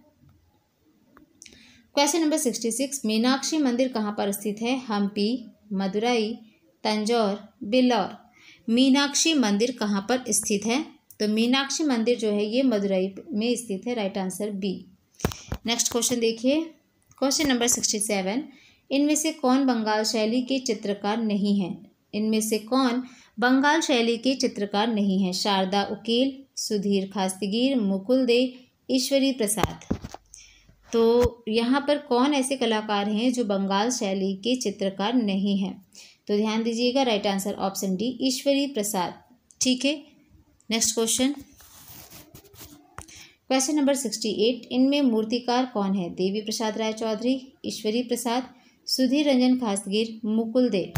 question number sixty six Meenakshi मंदिर कहाँ पर स्थित है हम्पी मदुरई तंजौर बिल्लौर मीनाक्षी मंदिर कहाँ पर स्थित है तो मीनाक्षी मंदिर जो है ये मदुरई में स्थित है right answer B next question देखिए क्वेश्चन नंबर सिक्सटी सेवन इनमें से कौन बंगाल शैली के चित्रकार नहीं हैं इनमें से कौन बंगाल शैली के चित्रकार नहीं हैं शारदा उकील सुधीर खास्तगीर मुकुल दे ईश्वरी प्रसाद तो यहाँ पर कौन ऐसे कलाकार हैं जो बंगाल शैली के चित्रकार नहीं हैं तो ध्यान दीजिएगा right answer option D Ishwari Prasad ठीक है next question question number sixty eight इनमें मूर्तिकार कौन है देवी प्रसाद राय चौधरी ईश्वरी प्रसाद सुधीर रंजन खासगीर मुकुल दे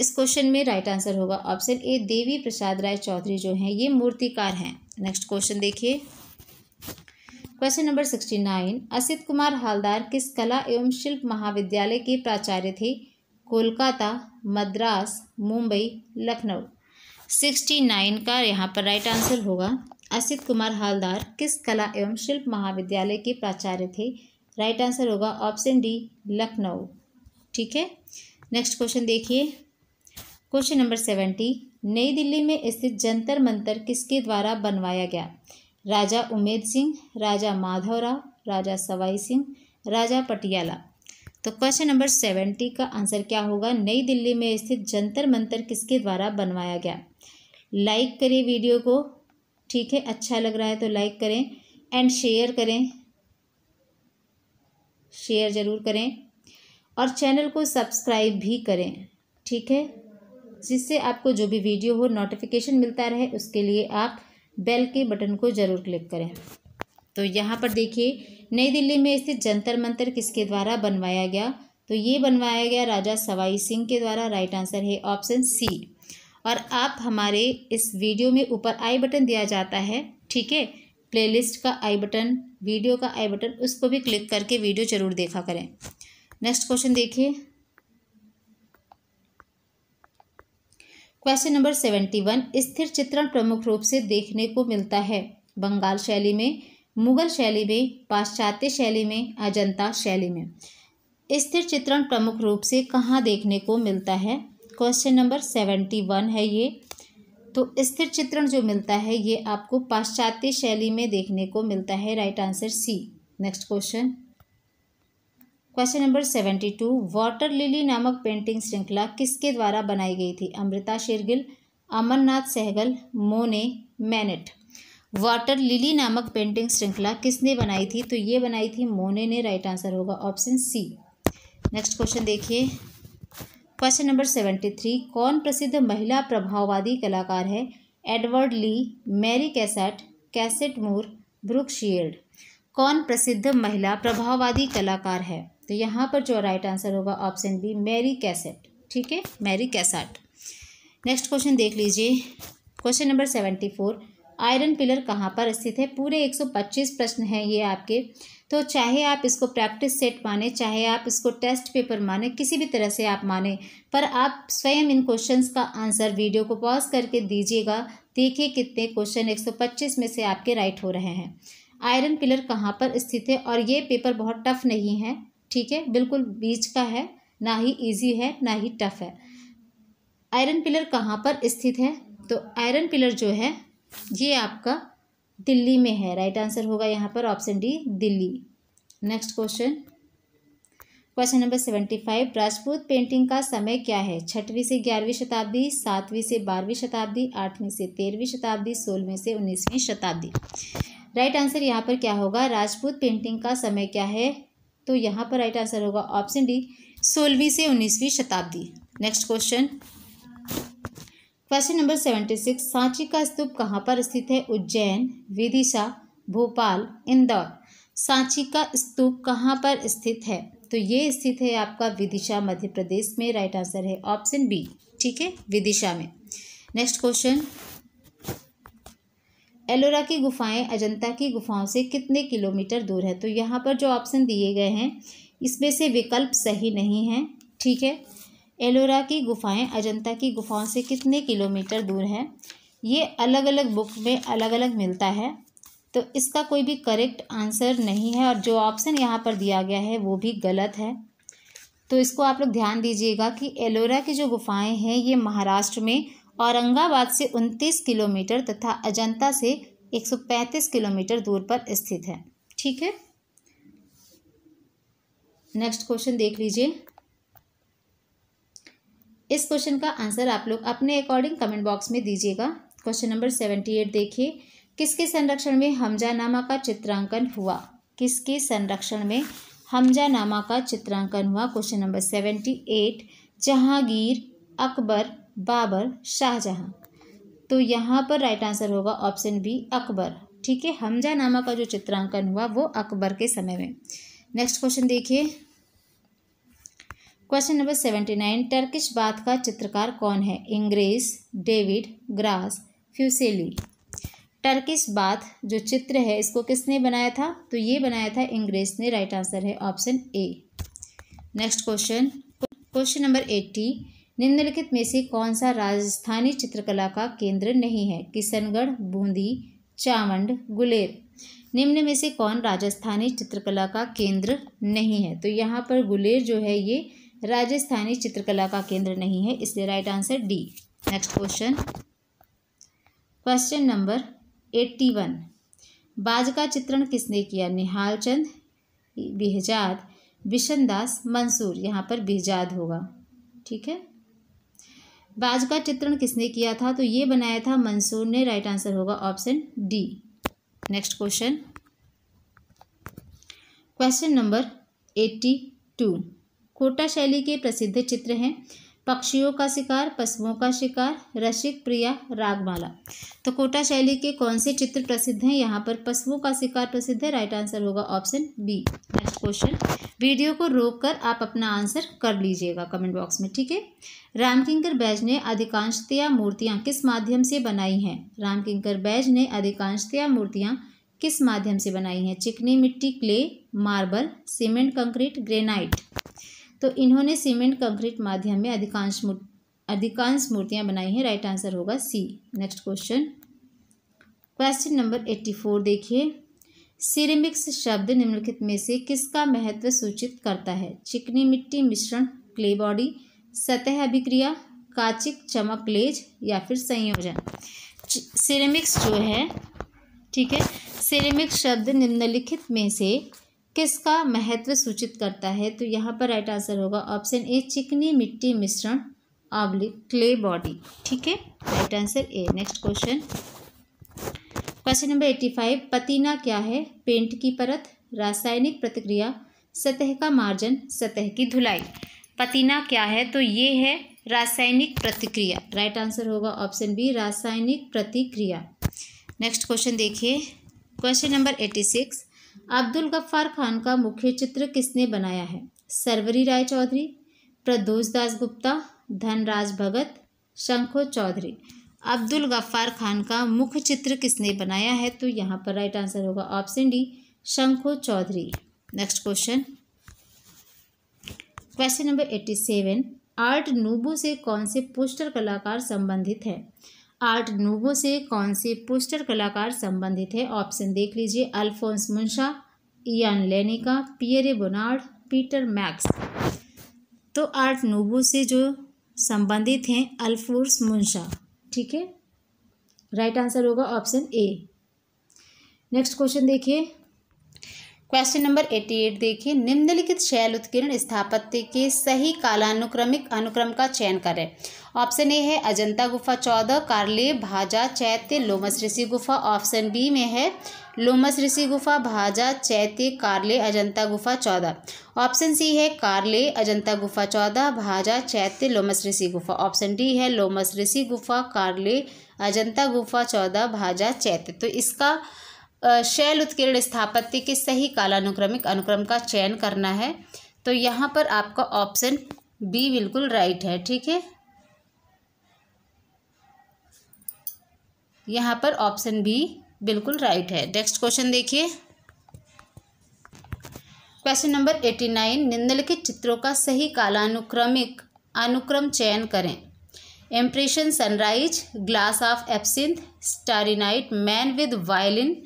इस क्वेश्चन में राइट आंसर होगा ऑप्शन ए देवी प्रसाद राय चौधरी जो हैं ये मूर्तिकार हैं नेक्स्ट क्वेश्चन देखिए question number sixty nine Asit Kumar Haldar किस कला एवं शिल्प महाविद्यालय के प्राचार्य थे कोलकाता मद्रास मुंबई लखनऊ सिक्सटी नाइन का यहाँ पर राइट आंसर होगा असित कुमार हालदार किस कला एवं शिल्प महाविद्यालय के प्राचार्य थे राइट आंसर होगा ऑप्शन डी लखनऊ ठीक है नेक्स्ट क्वेश्चन देखिए question number seventy New Delhi में स्थित जंतर मंतर किसके द्वारा बनवाया गया राजा उमेद सिंह राजा माधवराव राजा सवाई सिंह राजा पटियाला तो क्वेश्चन नंबर सेवेंटी का आंसर क्या होगा नई दिल्ली में स्थित जंतर मंतर किसके द्वारा बनवाया गया लाइक करें वीडियो को ठीक है अच्छा लग रहा है तो लाइक करें एंड शेयर करें शेयर ज़रूर करें और चैनल को सब्सक्राइब भी करें ठीक है जिससे आपको जो भी वीडियो हो नोटिफिकेशन मिलता रहे उसके लिए आप बेल के बटन को ज़रूर क्लिक करें तो यहाँ पर देखिए नई दिल्ली में स्थित जंतर मंतर किसके द्वारा बनवाया गया तो ये बनवाया गया राजा सवाई सिंह के द्वारा राइट आंसर है ऑप्शन सी और आप हमारे इस वीडियो में ऊपर आई बटन दिया जाता है ठीक है प्लेलिस्ट का आई बटन वीडियो का आई बटन उसको भी क्लिक करके वीडियो ज़रूर देखा करें नेक्स्ट क्वेश्चन देखिए क्वेश्चन नंबर सेवेंटी वन स्थिर चित्रण प्रमुख रूप से देखने को मिलता है बंगाल शैली में मुगल शैली में पाश्चात्य शैली में अजंता शैली में स्थिर चित्रण प्रमुख रूप से कहाँ देखने को मिलता है क्वेश्चन नंबर सेवेंटी वन है ये तो स्थिर चित्रण जो मिलता है ये आपको पाश्चात्य शैली में देखने को मिलता है right answer C next question question number seventy two water lily नामक पेंटिंग श्रृंखला किसके द्वारा बनाई गई थी Amrita Shergill Amarnath Sehgal Monet Manet water lily नामक पेंटिंग श्रृंखला किसने बनाई थी तो ये बनाई थी मोने ने राइट आंसर होगा ऑप्शन सी नेक्स्ट क्वेश्चन देखिए क्वेश्चन नंबर सेवेंटी थ्री कौन प्रसिद्ध महिला प्रभाववादी कलाकार है Edward Lee Mary Cassatt Cassatt Moore Brooke Shield कौन प्रसिद्ध महिला प्रभाववादी कलाकार है तो यहाँ पर जो राइट आंसर होगा ऑप्शन बी मैरी कैसेट ठीक है मैरी कैसाट नेक्स्ट क्वेश्चन देख लीजिए question number seventy four iron pillar कहाँ पर स्थित है पूरे एक सौ पच्चीस प्रश्न हैं ये आपके तो चाहे आप इसको प्रैक्टिस सेट माने चाहे आप इसको टेस्ट पेपर माने किसी भी तरह से आप माने पर आप स्वयं इन क्वेश्चंस का आंसर वीडियो को पॉज करके दीजिएगा देखिए कितने क्वेश्चन एक सौ पच्चीस में से आपके राइट हो रहे हैं आयरन पिलर कहाँ पर स्थित है और ये पेपर बहुत टफ नहीं है ठीक है बिल्कुल बीच का है ना ही ईजी है ना ही टफ है आयरन पिलर कहाँ पर स्थित है तो आयरन पिलर जो है ये आपका दिल्ली में है राइट आंसर होगा यहाँ पर option D Delhi next question question number seventy five Rajput painting का समय क्या है छठवीं से ग्यारहवीं शताब्दी सातवीं से बारहवीं शताब्दी आठवीं से तेरहवीं शताब्दी सोलहवीं से उन्नीसवीं शताब्दी राइट आंसर यहाँ पर क्या होगा राजपूत पेंटिंग का समय क्या है तो यहाँ पर राइट आंसर होगा ऑप्शन डी सोलहवीं से उन्नीसवीं शताब्दी next question question number seventy six Sanchi का स्तूप कहाँ पर स्थित है उज्जैन विदिशा भोपाल इंदौर सांची का स्तूप कहाँ पर स्थित है तो ये स्थित है आपका विदिशा मध्य प्रदेश में राइट आंसर है ऑप्शन बी ठीक है विदिशा में नेक्स्ट क्वेश्चन एलोरा की गुफाएं अजंता की गुफाओं से कितने किलोमीटर दूर है तो यहाँ पर जो ऑप्शन दिए गए हैं इसमें से विकल्प सही नहीं है ठीक है एलोरा की गुफाएं अजंता की गुफाओं से कितने किलोमीटर दूर है ये अलग अलग बुक में अलग अलग मिलता है तो इसका कोई भी करेक्ट आंसर नहीं है और जो ऑप्शन यहाँ पर दिया गया है वो भी गलत है तो इसको आप लोग ध्यान दीजिएगा कि एलोरा की जो गुफाएं हैं ये महाराष्ट्र में औरंगाबाद से 29 किलोमीटर तथा अजंता से 135 किलोमीटर दूर पर स्थित है ठीक है नेक्स्ट क्वेश्चन देख लीजिए इस क्वेश्चन का आंसर आप लोग अपने अकॉर्डिंग कमेंट बॉक्स में दीजिएगा क्वेश्चन नंबर सेवेंटी एट देखिए किसके संरक्षण में हमजा नामा का चित्रांकन हुआ किसके संरक्षण में हमजा नामा का चित्रांकन हुआ question number seventy eight Jahangir Akbar Babur Shah Jahan तो यहाँ पर राइट आंसर होगा ऑप्शन बी अकबर ठीक है हमजा नामा का जो चित्रांकन हुआ वो अकबर के समय में नेक्स्ट क्वेश्चन देखिए question number seventy nine Turkish bath का चित्रकार कौन है Ingres David Gros Fuseli Turkish bath जो चित्र है इसको किसने बनाया था तो ये बनाया था इंग्रेस ने राइट आंसर है option A next question question number eighty निम्नलिखित में से कौन सा राजस्थानी चित्रकला का केंद्र नहीं है किशनगढ़ बूंदी चावंड गुलेर निम्न में से कौन राजस्थानी चित्रकला का केंद्र नहीं है तो यहाँ पर गुलेर जो है ये राजस्थानी चित्रकला का केंद्र नहीं है इसलिए right answer D next question question number eighty one बाज का चित्रण किसने किया निहाल चंद बिहजाद बिशन दास मंसूर यहाँ पर बिहजाद होगा ठीक है बाज का चित्रण किसने किया था तो ये बनाया था मंसूर ने राइट आंसर होगा option D next question question number eighty two Kota शैली के प्रसिद्ध चित्र हैं पक्षियों का शिकार पशुओं का शिकार रसिक प्रिया रागमाला तो कोटा शैली के कौन से चित्र प्रसिद्ध हैं यहाँ पर पशुओं का शिकार प्रसिद्ध है राइट आंसर होगा option B next question video को रोक कर आप अपना आंसर कर लीजिएगा कमेंट बॉक्स में ठीक है रामकिंकर बैज ने अधिकांशतया मूर्तियाँ किस माध्यम से बनाई हैं रामकिंकर बैज ने अधिकांशतया मूर्तियाँ किस माध्यम से बनाई हैं चिकनी मिट्टी clay marble cement concrete granite तो इन्होंने सीमेंट कंक्रीट माध्यम में अधिकांश अधिकांश मूर्तियां बनाई हैं राइट आंसर होगा C next question question number eighty four देखिए सिरेमिक्स शब्द निम्नलिखित में से किसका महत्व सूचित करता है चिकनी मिट्टी मिश्रण क्ले बॉडी सतह अभिक्रिया काचिक चमक लेज या फिर संयोजन सिरेमिक्स जो है ठीक है सिरेमिक्स शब्द निम्नलिखित में से किसका महत्व सूचित करता है तो यहाँ पर राइट आंसर होगा ऑप्शन ए चिकनी मिट्टी मिश्रण ऑब्लिक क्ले बॉडी ठीक है right answer A next question question number eighty five patina क्या है पेंट की परत रासायनिक प्रतिक्रिया सतह का मार्जन सतह की धुलाई पतीना क्या है तो ये है रासायनिक प्रतिक्रिया राइट आंसर होगा ऑप्शन बी रासायनिक प्रतिक्रिया नेक्स्ट क्वेश्चन देखिए question number eighty six Abdul Gaffar Khan का मुख्य चित्र किसने बनाया है सरवरी राय चौधरी प्रदोष दास गुप्ता धनराज भगत शंखो चौधरी अब्दुल गफ्फार खान का मुख्य चित्र किसने बनाया है तो यहाँ पर राइट आंसर होगा option D Shankho Chaudhuri next question question number eighty seven art nouveau से कौन से पोस्टर कलाकार संबंधित है आर्ट नोवो से कौन से पोस्टर कलाकार संबंधित है ऑप्शन देख लीजिए Alphonse Mucha Jan Lenica Pierre Bonnard Peter Max तो आर्ट नोवो से जो संबंधित हैं अल्फोर्स मुंशा ठीक है राइट आंसर होगा ऑप्शन ए नेक्स्ट क्वेश्चन देखिए क्वेश्चन नंबर एटी एट देखिए निम्नलिखित शैल उत्कीर्ण स्थापत्य के सही कालानुक्रमिक अनुक्रम का चयन करें ऑप्शन ए है अजंता गुफा चौदह कार्ले भाजा चैत्य लोमस ऋषि गुफा ऑप्शन बी में है लोमस ऋषि गुफा भाजा चैत्य कार्ले अजंता गुफा चौदह ऑप्शन सी है कार्ले अजंता गुफा चौदह भाजा चैत्य लोमस ऋषि गुफा ऑप्शन डी है लोमस ऋषि गुफा कार्ले अजंता गुफा चौदह भाजा चैत्य तो इसका शैल उत्कीर्ण स्थापत्य के सही कालानुक्रमिक अनुक्रम का चयन करना है तो यहाँ पर आपका ऑप्शन बी बिल्कुल राइट है ठीक है यहाँ पर ऑप्शन बी बिल्कुल राइट है नेक्स्ट क्वेश्चन देखिए क्वेश्चन नंबर एटी नाइन निम्नलिखित चित्रों का सही कालानुक्रमिक अनुक्रम चयन करें impression sunrise glass of absinthe starry night man with violin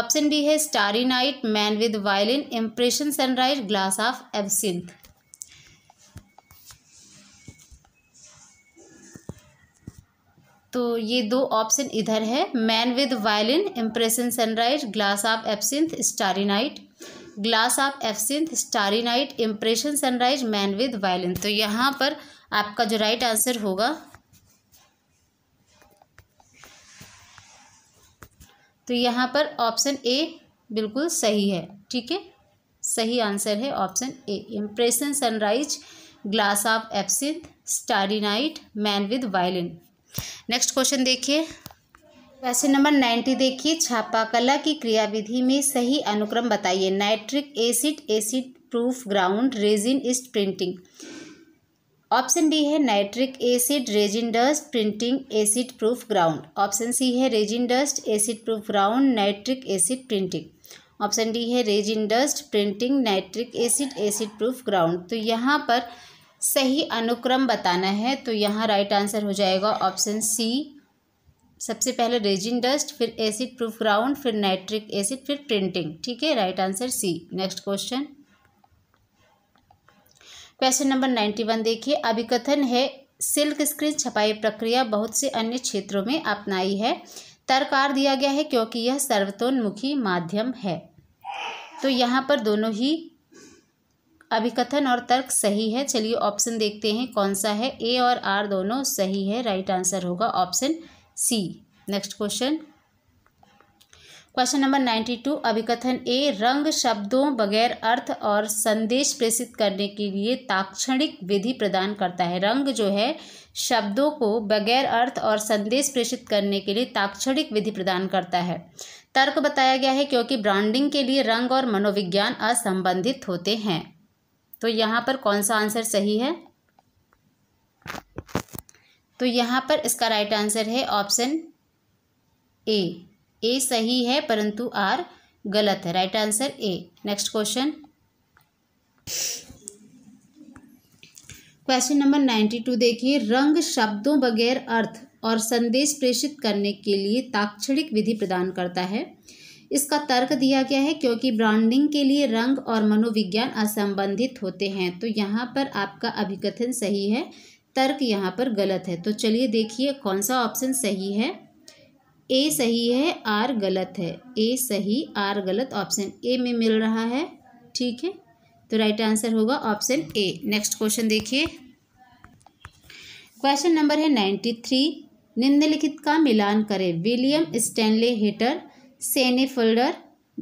option B है starry night man with violin impression sunrise glass of absinthe तो ये दो ऑप्शन इधर है man with violin impression sunrise glass of absinthe starry night glass of absinthe starry night impression sunrise man with violin तो यहाँ पर आपका जो राइट आंसर होगा तो यहाँ पर ऑप्शन ए बिल्कुल सही है ठीक है सही आंसर है option A impression sunrise glass of absinthe starry night man with violin next question देखिए क्वेश्चन नंबर नाइन्टी देखिए छापा कला की क्रियाविधि में सही अनुक्रम बताइए nitric acid acid proof ground resin dust printing option D है nitric acid resin dust printing acid proof ground option C है resin dust acid proof ground nitric acid printing option D है resin dust printing nitric acid acid proof ground तो यहाँ पर सही अनुक्रम बताना है तो यहाँ राइट आंसर हो जाएगा ऑप्शन सी सबसे पहले रेजिन डस्ट फिर एसिड प्रूफ ग्राउंड फिर नाइट्रिक एसिड फिर प्रिंटिंग ठीक है right answer C next question question number ninety one देखिए अभिकथन है सिल्क स्क्रीन छपाई प्रक्रिया बहुत से अन्य क्षेत्रों में अपनाई है तरकार दिया गया है क्योंकि यह सर्वतोन्मुखी माध्यम है तो यहाँ पर दोनों ही अभिकथन और तर्क सही है चलिए ऑप्शन देखते हैं कौन सा है ए और आर दोनों सही है राइट आंसर होगा option C next question question number ninety two अभिकथन ए रंग शब्दों बगैर अर्थ और संदेश प्रेषित करने के लिए ताक्षणिक विधि प्रदान करता है रंग जो है शब्दों को बगैर अर्थ और संदेश प्रेषित करने के लिए ताक्षणिक विधि प्रदान करता है तर्क बताया गया है क्योंकि ब्रांडिंग के लिए रंग और मनोविज्ञान असंबंधित होते हैं तो यहाँ पर कौन सा आंसर सही है तो यहाँ पर इसका राइट आंसर है ऑप्शन ए ए सही है परंतु आर गलत है right answer A next question question number ninety two देखिए रंग शब्दों बगैर अर्थ और संदेश प्रेषित करने के लिए ताक्षणिक विधि प्रदान करता है इसका तर्क दिया गया है क्योंकि ब्रांडिंग के लिए रंग और मनोविज्ञान असंबंधित होते हैं तो यहाँ पर आपका अभिकथन सही है तर्क यहाँ पर गलत है तो चलिए देखिए कौन सा ऑप्शन सही है ए सही है आर गलत है ए सही आर गलत ऑप्शन ए में मिल रहा है ठीक है तो राइट आंसर होगा ऑप्शन ए नेक्स्ट क्वेश्चन देखिए क्वेश्चन नंबर है नाइन्टी थ्री निम्नलिखित का मिलान करें William Stanley Hayter Senefelder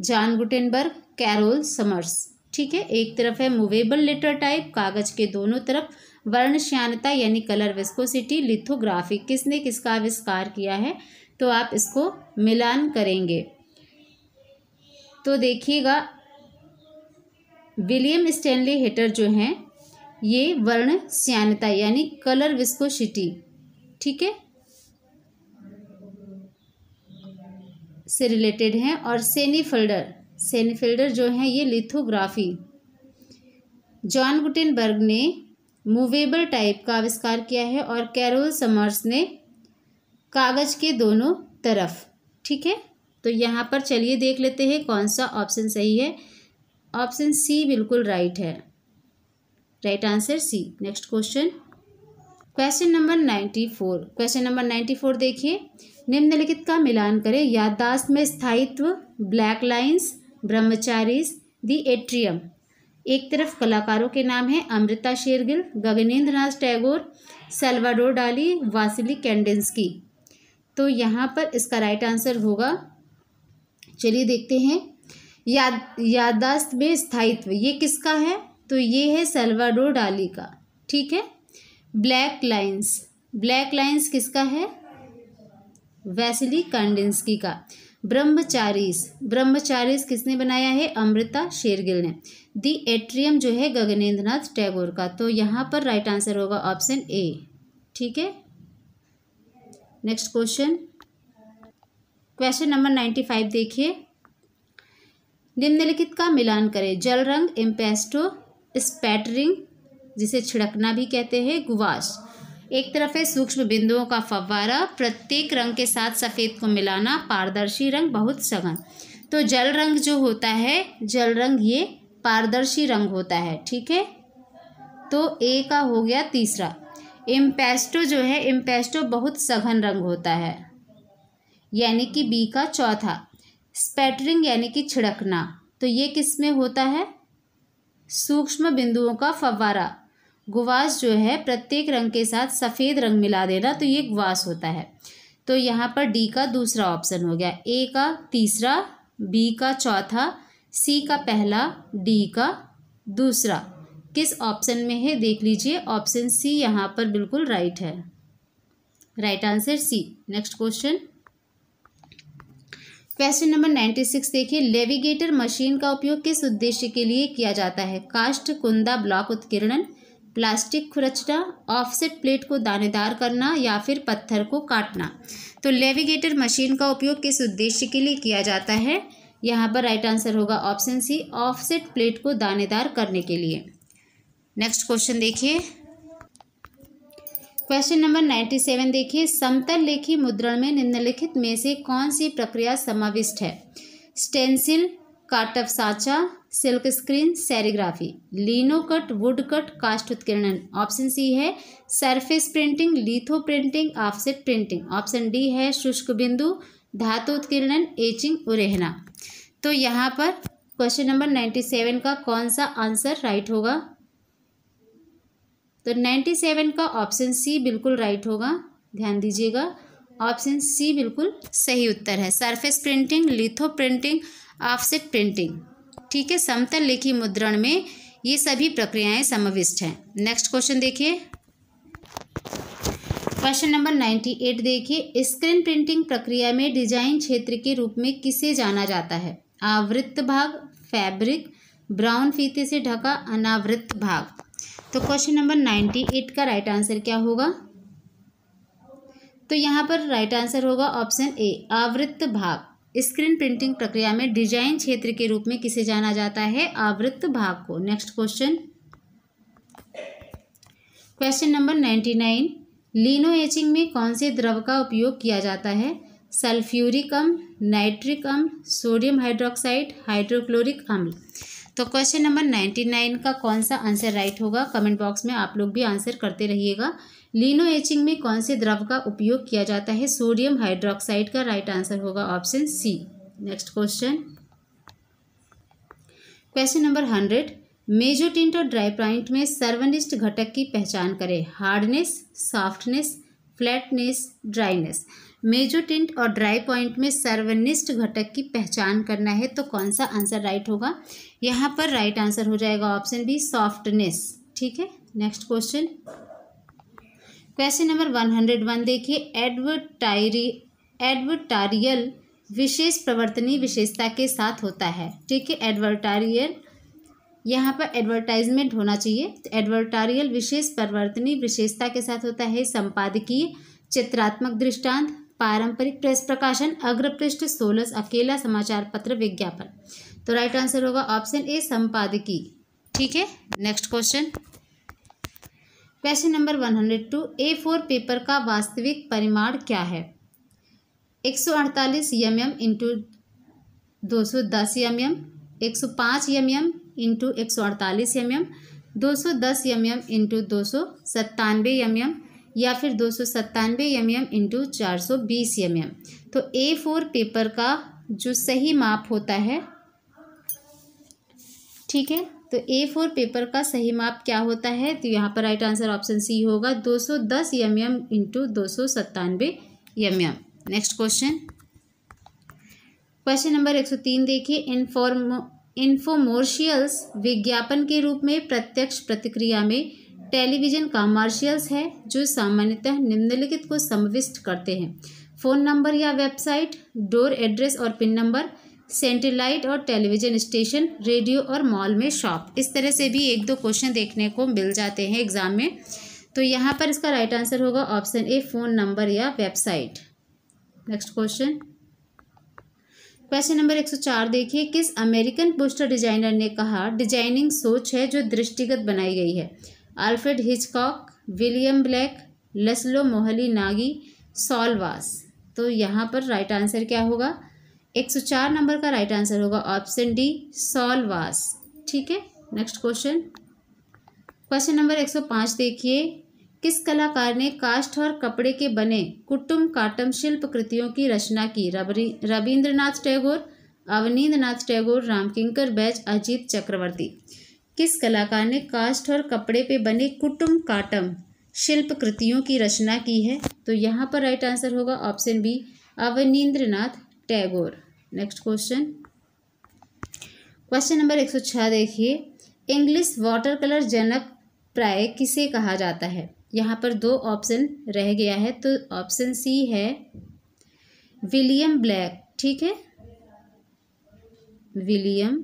John Gutenberg Carroll Summers ठीक है एक तरफ है मूवेबल लेटर टाइप कागज के दोनों तरफ वर्ण श्यानता यानी कलर विस्कोसिटी लिथोग्राफी किसने किसका आविष्कार किया है तो आप इसको मिलान करेंगे तो देखिएगा विलियम स्टैनली हेटर जो हैं ये वर्ण श्यानता यानी कलर विस्कोसिटी ठीक है से रिलेटेड हैं और सेनीफिल्डर सेनीफिल्डर जो हैं ये लिथोग्राफी जॉन गुटेनबर्ग ने मूवेबल टाइप का आविष्कार किया है और कैरोल समर्स ने कागज़ के दोनों तरफ ठीक है तो यहाँ पर चलिए देख लेते हैं कौन सा ऑप्शन सही है ऑप्शन सी बिल्कुल राइट है right answer C next question question number ninety four question number ninety four देखिए निम्नलिखित का मिलान करें याददाश्त में स्थायित्व black lines Brahmacharis the atrium एक तरफ कलाकारों के नाम हैं Amrita Shergil Gaganendranath Tagore Salvador Dali Wassily की तो यहाँ पर इसका राइट आंसर होगा चलिए देखते हैं याद याददाश्त में स्थायित्व ये किसका है तो ये है सेल्वाडोर डाली का ठीक है ब्लैक लाइन्स ब्लैक लाइन्स किसका है वैसिली कैंडिस्की का ब्रह्मचारीस ब्रह्मचारीस किसने बनाया है अमृता शेरगिल ने दी एट्रियम जो है गगनेंद्रनाथ टैगोर का तो यहाँ पर राइट आंसर होगा ऑप्शन ए ठीक है next question question number ninety five देखिए निम्नलिखित का मिलान करें जल रंग एम्पेस्टो स्पैटरिंग जिसे छिड़कना भी कहते हैं गुवाश एक तरफ है सूक्ष्म बिंदुओं का फव्वारा प्रत्येक रंग के साथ सफ़ेद को मिलाना पारदर्शी रंग बहुत सघन तो जल रंग जो होता है जल रंग ये पारदर्शी रंग होता है ठीक है तो ए का हो गया तीसरा इम्पेस्टो जो है इम्पेस्टो बहुत सघन रंग होता है यानी कि बी का चौथा स्पैटरिंग यानी कि छिड़कना तो ये किस में होता है सूक्ष्म बिंदुओं का फवारा गुवास जो है प्रत्येक रंग के साथ सफ़ेद रंग मिला देना तो ये गुवास होता है तो यहाँ पर डी का दूसरा ऑप्शन हो गया ए का तीसरा बी का चौथा सी का पहला डी का दूसरा किस ऑप्शन में है देख लीजिए ऑप्शन सी यहाँ पर बिल्कुल राइट है right answer C next question question number ninety six देखिए लेविगेटर मशीन का उपयोग किस उद्देश्य के लिए किया जाता है काष्ट कुंदा ब्लॉक उत्कीर्णन प्लास्टिक खुरचना ऑफसेट प्लेट को दानेदार करना या फिर पत्थर को काटना तो लेविगेटर मशीन का उपयोग किस उद्देश्य के लिए किया जाता है यहाँ पर राइट आंसर होगा ऑप्शन सी ऑफसेट प्लेट को दानेदार करने के लिए नेक्स्ट क्वेश्चन देखिए क्वेश्चन नंबर नाइन्टी सेवन देखिए समतल लेखी मुद्रण में निम्नलिखित में से कौन सी प्रक्रिया समाविष्ट है स्टेंसिल काटव साँचा silk screen serigraphy lino cut wood cut कास्ट उत्कीर्णन ऑप्शन सी है surface printing litho printing offset printing option D है शुष्क बिंदु धातु उत्कीर्णन एचिंग उरेहना तो यहाँ पर क्वेश्चन नंबर नाइन्टी सेवन का कौन सा आंसर राइट होगा तो नाइन्टी सेवन का ऑप्शन सी बिल्कुल राइट होगा ध्यान दीजिएगा ऑप्शन सी बिल्कुल सही उत्तर है surface printing litho printing offset printing ठीक है समतल लेखी मुद्रण में ये सभी प्रक्रियाएं समाविष्ट हैं नेक्स्ट क्वेश्चन देखिए क्वेश्चन नंबर नाइन्टी एट देखिए स्क्रीन प्रिंटिंग प्रक्रिया में डिजाइन क्षेत्र के रूप में किसे जाना जाता है आवृत्त भाग फैब्रिक ब्राउन फीते से ढका अनावृत भाग तो क्वेश्चन नंबर नाइन्टी एट का राइट आंसर क्या होगा तो यहाँ पर राइट आंसर होगा ऑप्शन ए आवृत्त भाग स्क्रीन प्रिंटिंग प्रक्रिया में डिजाइन क्षेत्र के रूप में किसे जाना जाता है आवृत्त भाग को next question question number ninety nine etching में कौन से द्रव का उपयोग किया जाता है सल्फ्यूरिक अम्ल नाइट्रिक अम्ल सोडियम हाइड्रोक्साइड हाइड्रोक्लोरिक अम्ल तो क्वेश्चन नंबर नाइन्टी नाइन का कौन सा आंसर राइट होगा कमेंट बॉक्स में आप लोग भी आंसर करते रहिएगा लीनो एचिंग में कौन से द्रव का उपयोग किया जाता है सोडियम हाइड्रोक्साइड का राइट आंसर होगा option C next question question number hundred mezzotint और ड्राई पॉइंट में सर्वनिष्ठ घटक की पहचान करें hardness softness flatness dryness mezzotint और ड्राई पॉइंट में सर्वनिष्ठ घटक की पहचान करना है तो कौन सा आंसर राइट होगा यहाँ पर राइट आंसर हो जाएगा ऑप्शन बी सॉफ्टनेस ठीक है next question question number one hundred one देखिए एडवर्टाइरी एडवर्टारियल विशेष प्रवर्तनी विशेषता के साथ होता है ठीक है एडवर्टारियल यहाँ पर एडवर्टाइजमेंट होना चाहिए तो एडवर्टारियल विशेष प्रवर्तनी विशेषता के साथ होता है संपादकीय चित्रात्मक दृष्टांत पारंपरिक प्रेस प्रकाशन अग्रपृष्ठ सोलस अकेला समाचार पत्र विज्ञापन तो राइट आंसर होगा ऑप्शन ए संपादकीय ठीक है next question question number one hundred two A four paper का वास्तविक परिमाण क्या है एक सौ अड़तालीस यम एम इंटू दो सौ दस यम एम एक सौ पाँच यम एम इंटू एक सौ अड़तालीस यम एम दो सौ दस यम एम इंटू दो सौ सत्तानवे यम एम या फिर दो सौ सत्तानवे यम एम इंटू चार सौ बीस यम एम तो ए फोर पेपर का जो सही माप होता है ठीक है तो ए फोर पेपर का सही माप क्या होता है तो यहाँ पर राइट आंसर ऑप्शन सी होगा दो सौ दस यम यम इंटू दो सौ सत्तानवे M M next question question number एक सौ तीन देखिए इनफॉर्मो इन्फोमोर्शियल्स विज्ञापन के रूप में प्रत्यक्ष प्रतिक्रिया में टेलीविजन कॉमर्शियल्स है जो सामान्यतः निम्नलिखित को समविष्ट करते हैं फ़ोन नंबर या वेबसाइट डोर एड्रेस और पिन नंबर सेटेलाइट और टेलीविज़न स्टेशन रेडियो और मॉल में शॉप इस तरह से भी एक दो क्वेश्चन देखने को मिल जाते हैं एग्ज़ाम में तो यहाँ पर इसका राइट आंसर होगा ऑप्शन ए फ़ोन नंबर या website next question question number एक सौ चार देखिए किस अमेरिकन पोस्टर डिजाइनर ने कहा डिजाइनिंग सोच है जो दृष्टिगत बनाई गई है Alfred Hitchcock William Blake Laszlo Moholy Nagy Saul Bass तो यहाँ पर राइट आंसर क्या होगा एक सौ चार नंबर का राइट आंसर होगा ऑप्शन डी सॉलवास ठीक है नेक्स्ट क्वेश्चन क्वेश्चन नंबर एक सौ पाँच देखिए किस कलाकार ने कास्ट और कपड़े के बने कुटुम काटम शिल्प कृतियों की रचना की रविंद्रनाथ टैगोर अवनीन्द्र नाथ टैगोर रामकिंकर बैच अजीत चक्रवर्ती किस कलाकार ने कास्ट और कपड़े पे बने कुटुम काटम शिल्प कृतियों की रचना की है तो यहाँ पर राइट आंसर होगा option B Abanindranath Tagore next question question number एक सौ छः देखिए इंग्लिश वाटर कलर जनक प्राय किसे कहा जाता है यहाँ पर दो ऑप्शन रह गया है तो ऑप्शन सी है विलियम ब्लैक ठीक है विलियम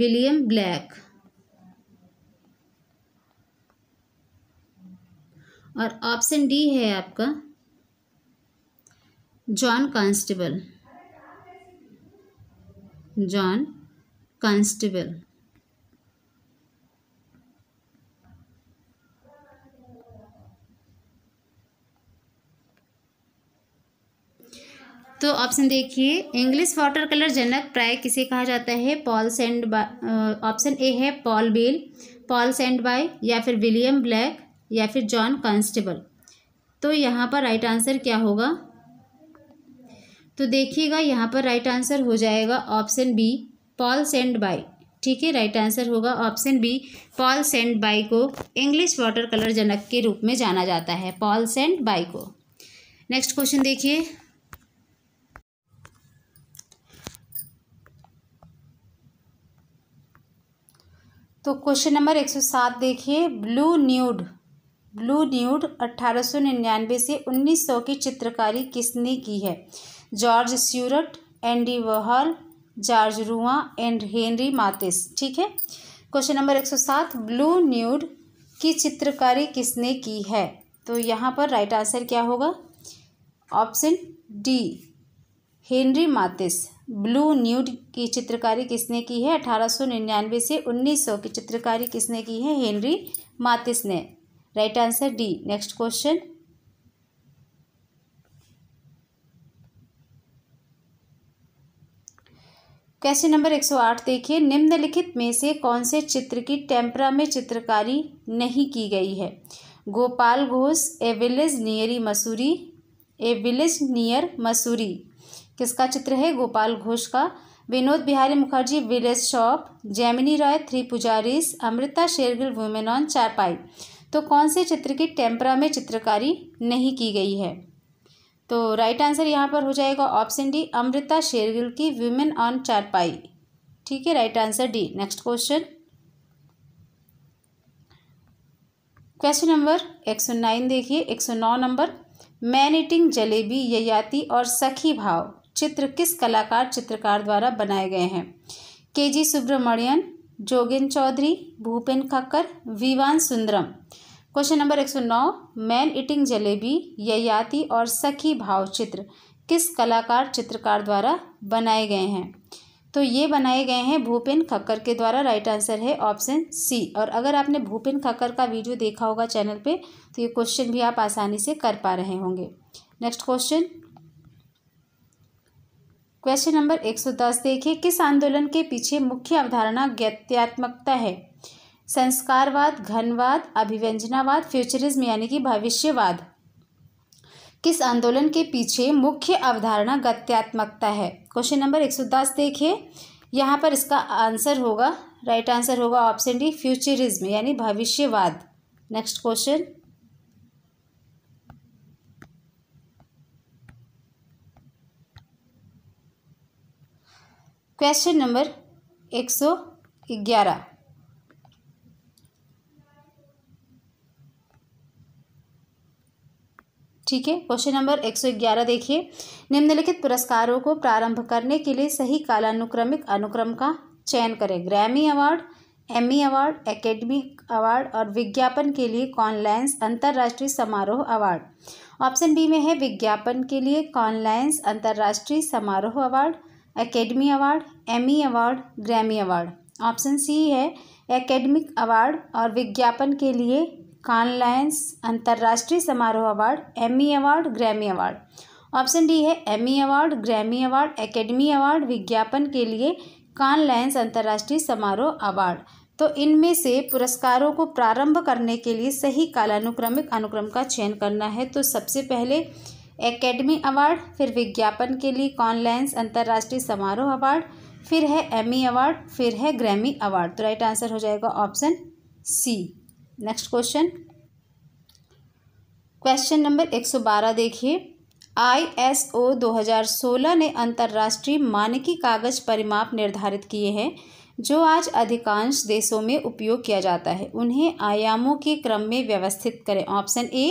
विलियम ब्लैक और ऑप्शन डी है आपका जॉन कांस्टेबल जॉन कांस्टेबल तो ऑप्शन देखिए इंग्लिश वाटर कलर जनक प्राय किसे कहा जाता है Paul Sandby option A है Paul Bell Paul Sandby या फिर विलियम ब्लैक या फिर जॉन कांस्टेबल तो यहाँ पर राइट आंसर क्या होगा तो देखिएगा यहाँ पर राइट आंसर हो जाएगा option B Paul Sandby ठीक है राइट आंसर होगा option B Paul Sandby को इंग्लिश वाटर कलर जनक के रूप में जाना जाता है पॉल सेंड बाई को नेक्स्ट क्वेश्चन देखिए तो क्वेश्चन नंबर एक सौ सात देखिए ब्लू न्यूड ब्लू न्यूड 1899 से 1900 की चित्रकारी किसने की है George Seurat Andy Warhol George Rouault and Henri Matisse ठीक है क्वेश्चन नंबर 107 ब्लू न्यूड की चित्रकारी किसने की है तो यहाँ पर राइट आंसर क्या होगा option D Henri Matisse Blue Nude की चित्रकारी किसने की है 1899 से 1900 की चित्रकारी किसने की है हेनरी मातिस ने right answer D next question question number एक सौ आठ देखिए निम्नलिखित में से कौन से चित्र की टेम्परा में चित्रकारी नहीं की गई है Gopal Ghosh a village near Mussoorie a village near Mussoorie किसका चित्र है गोपाल घोष का Vinod Bihari Mukherjee village shop Jamini Roy three Pujaris Amrita Shergil women on charpai तो कौन से चित्र की टेम्परा में चित्रकारी नहीं की गई है तो राइट आंसर यहाँ पर हो जाएगा ऑप्शन डी अमृता शेरगिल की वीमेन ऑन चारपाई ठीक है right answer D next question question number एक सौ नाइन देखिए एक सौ नौ number man eating jalebi Yayati और सखी भाव चित्र किस कलाकार चित्रकार द्वारा बनाए गए हैं K G Subramanyan Jogen Chowdhury Bhupen Khakhar Vivan Sundaram question number एक सौ नौ मैन ईटिंग जलेबी ययाति और सखी भाव चित्र किस कलाकार चित्रकार द्वारा बनाए गए हैं तो ये बनाए गए हैं भूपेन खक्कर के द्वारा राइट आंसर है ऑप्शन सी और अगर आपने भूपेन खक्कर का वीडियो देखा होगा चैनल पे तो ये क्वेश्चन भी आप आसानी से कर पा रहे होंगे नेक्स्ट क्वेश्चन क्वेश्चन नंबर एक सौ दस देखिए किस आंदोलन के पीछे मुख्य अवधारणा ज्ञात्यात्मकता है संस्कारवाद घनवाद अभिव्यंजनावाद फ्यूचरिज्म यानी कि भविष्यवाद किस आंदोलन के पीछे मुख्य अवधारणा गत्यात्मकता है क्वेश्चन नंबर एक सौ दस देखिए यहाँ पर इसका आंसर होगा राइट आंसर होगा ऑप्शन डी फ्यूचरिज्म यानी भविष्यवाद नेक्स्ट क्वेश्चन क्वेश्चन नंबर एक सौ ग्यारह ठीक है क्वेश्चन नंबर एक सौ ग्यारह देखिए निम्नलिखित पुरस्कारों को प्रारंभ करने के लिए सही कालानुक्रमिक अनुक्रम का चयन करें Grammy award Emmy award Academy award और विज्ञापन के लिए कॉनलायंस अंतर्राष्ट्रीय समारोह अवार्ड ऑप्शन बी में है विज्ञापन के लिए कॉनलायंस अंतर्राष्ट्रीय समारोह award Academy award Emmy award Grammy award option C है एकेडमिक अवार्ड और विज्ञापन के लिए कान लायंस अंतर्राष्ट्रीय समारोह award Emmy award Grammy award option D है Emmy award Grammy award Academy award विज्ञापन के लिए कान लायंस अंतर्राष्ट्रीय समारोह अवार्ड तो इनमें से पुरस्कारों को प्रारंभ करने के लिए सही कालानुक्रमिक अनुक्रम का चयन करना है तो सबसे पहले एकेडमी अवार्ड फिर विज्ञापन के लिए कॉन लाइन्स अंतर्राष्ट्रीय समारोह अवार्ड फिर है एमी अवार्ड फिर है ग्रैमी अवार्ड तो राइट आंसर हो जाएगा option C next question question number एक सौ बारह देखिए आई एस ओ दो हज़ार सोलह ने अंतर्राष्ट्रीय मानकी कागज परिमाप निर्धारित किए हैं जो आज अधिकांश देशों में उपयोग किया जाता है उन्हें आयामों के क्रम में व्यवस्थित करें option A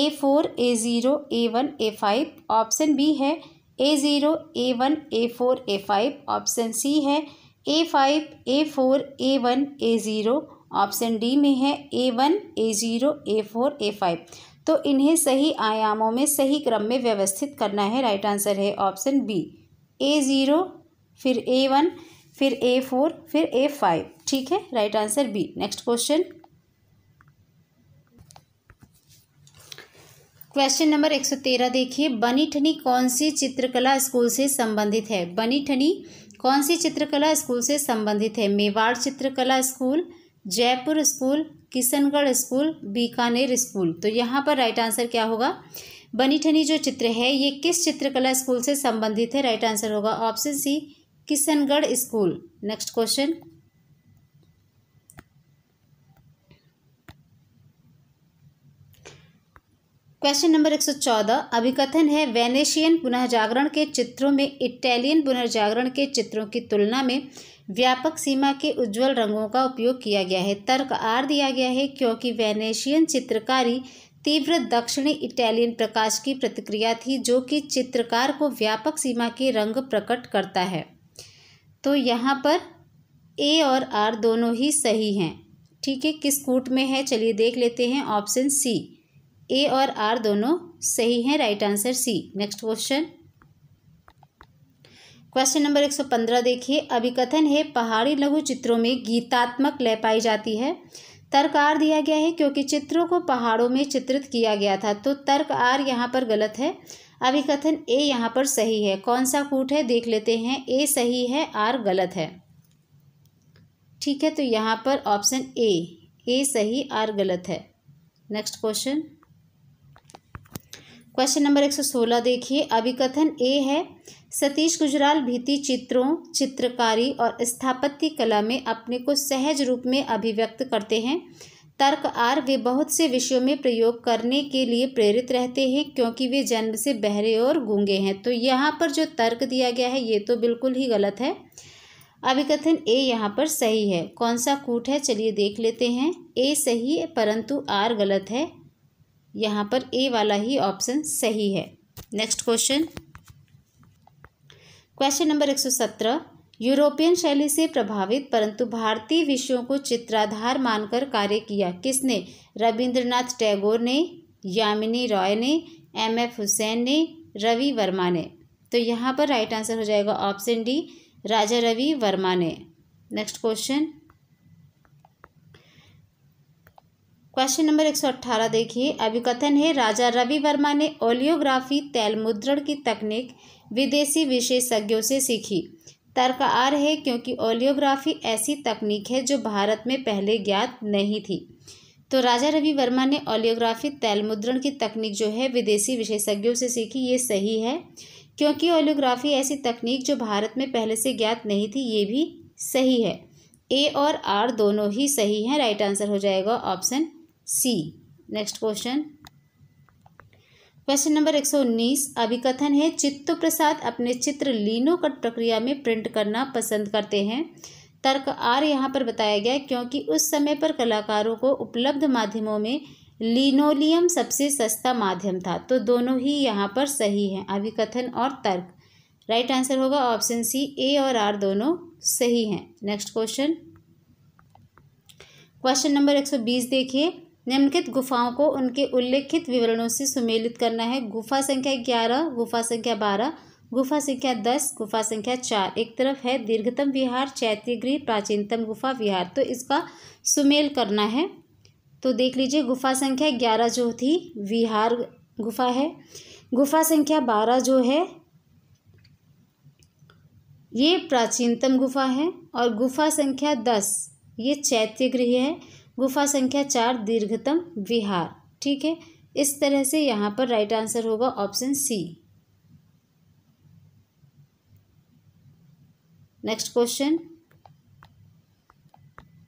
A four A zero A one A five option B है A zero A one A four A five option C है A five A four A one A zero option D में है A one A zero A four A five तो इन्हें सही आयामों में सही क्रम में व्यवस्थित करना है राइट आंसर है ऑप्शन बी ए ज़ीरो फिर ए वन फिर ए फोर फिर ए फाइव ठीक है right answer B next question question number एक सौ तेरह देखिए बनी ठनी कौन सी चित्रकला स्कूल से संबंधित है बनी ठनी कौन सी चित्रकला स्कूल से संबंधित है मेवाड़ चित्रकला school Jaipur school Kishangarh school Bikaner school तो यहाँ पर राइट आंसर क्या होगा बनी ठनी जो चित्र है ये किस चित्रकला स्कूल से संबंधित है राइट आंसर होगा option C Kishangarh school next question question number एक सौ चौदह अभिकथन है वेनेशियन पुनर्जागरण के चित्रों में इटालियन पुनर्जागरण के चित्रों की तुलना में व्यापक सीमा के उज्जवल रंगों का उपयोग किया गया है तर्क आर दिया गया है क्योंकि वेनेशियन चित्रकारी तीव्र दक्षिणी इटालियन प्रकाश की प्रतिक्रिया थी जो कि चित्रकार को व्यापक सीमा के रंग प्रकट करता है तो यहाँ पर ए और आर दोनों ही सही हैं ठीक है किस कूट में है चलिए देख लेते हैं ऑप्शन सी ए और आर दोनों सही हैं right answer C next question question number एक सौ पंद्रह देखिए अभिकथन है पहाड़ी लघु चित्रों में गीतात्मक लय पाई जाती है तर्क आर दिया गया है क्योंकि चित्रों को पहाड़ों में चित्रित किया गया था तो तर्क आर यहाँ पर गलत है अभिकथन ए यहाँ पर सही है कौन सा कूट है देख लेते हैं ए सही है आर गलत है ठीक है तो यहाँ पर ऑप्शन ए ए सही आर गलत है नेक्स्ट क्वेश्चन क्वेश्चन नंबर एक सौ सोलह देखिए अभिकथन ए है सतीश गुजराल भीति चित्रों चित्रकारी और स्थापत्य कला में अपने को सहज रूप में अभिव्यक्त करते हैं तर्क आर वे बहुत से विषयों में प्रयोग करने के लिए प्रेरित रहते हैं क्योंकि वे जन्म से बहरे और गूंगे हैं तो यहाँ पर जो तर्क दिया गया है ये तो बिल्कुल ही गलत है अभिकथन ए यहाँ पर सही है कौन सा कूट है चलिए देख लेते हैं ए सही है परंतु आर गलत है यहाँ पर ए वाला ही ऑप्शन सही है नेक्स्ट क्वेश्चन क्वेश्चन नंबर एक सौ सत्रह यूरोपियन शैली से प्रभावित परंतु भारतीय विषयों को चित्राधार मानकर कार्य किया किसने रविंद्रनाथ टैगोर ने यामिनी रॉय ने एम एफ हुसैन ने रवि वर्मा ने तो यहाँ पर राइट आंसर हो जाएगा ऑप्शन डी राजा रवि वर्मा ने नेक्स्ट क्वेश्चन क्वेश्चन नंबर एक सौ अट्ठारह देखिए अभिकथन है राजा रवि वर्मा ने ओलियोग्राफी तैल मुद्रण की तकनीक विदेशी विशेषज्ञों से सीखी तर्क आ है क्योंकि ओलियोग्राफी ऐसी तकनीक है जो भारत में पहले ज्ञात नहीं थी तो राजा रवि वर्मा ने ओलियोग्राफी तैल मुद्रण की तकनीक जो है विदेशी विशेषज्ञों से सीखी ये सही है क्योंकि ओलियोग्राफी ऐसी तकनीक जो भारत में पहले से ज्ञात नहीं थी ये भी सही है ए और आर दोनों ही सही हैं राइट आंसर हो जाएगा option C next question question number एक सौ उन्नीस अभिकथन है चित्त प्रसाद अपने चित्र लीनो कट प्रक्रिया में प्रिंट करना पसंद करते हैं तर्क आर यहाँ पर बताया गया क्योंकि उस समय पर कलाकारों को उपलब्ध माध्यमों में लिनोलियम सबसे सस्ता माध्यम था तो दोनों ही यहाँ पर सही हैं अभिकथन और तर्क राइट right आंसर होगा ऑप्शन सी ए और आर दोनों सही हैं नेक्स्ट क्वेश्चन क्वेश्चन नंबर एक सौ बीस देखिए निम्नलिखित गुफाओं को उनके उल्लेखित विवरणों से सुमेलित करना है गुफा संख्या ग्यारह गुफा संख्या बारह गुफा संख्या दस गुफा संख्या चार एक तरफ है दीर्घतम विहार चैत्यगृह प्राचीनतम गुफा विहार तो इसका सुमेल करना है तो देख लीजिए गुफा संख्या ग्यारह जो थी विहार गुफा है गुफा संख्या बारह जो है ये प्राचीनतम गुफा है और गुफा संख्या दस ये चैत्यगृह है गुफा संख्या चार दीर्घतम विहार ठीक है इस तरह से यहाँ पर राइट आंसर होगा option C next question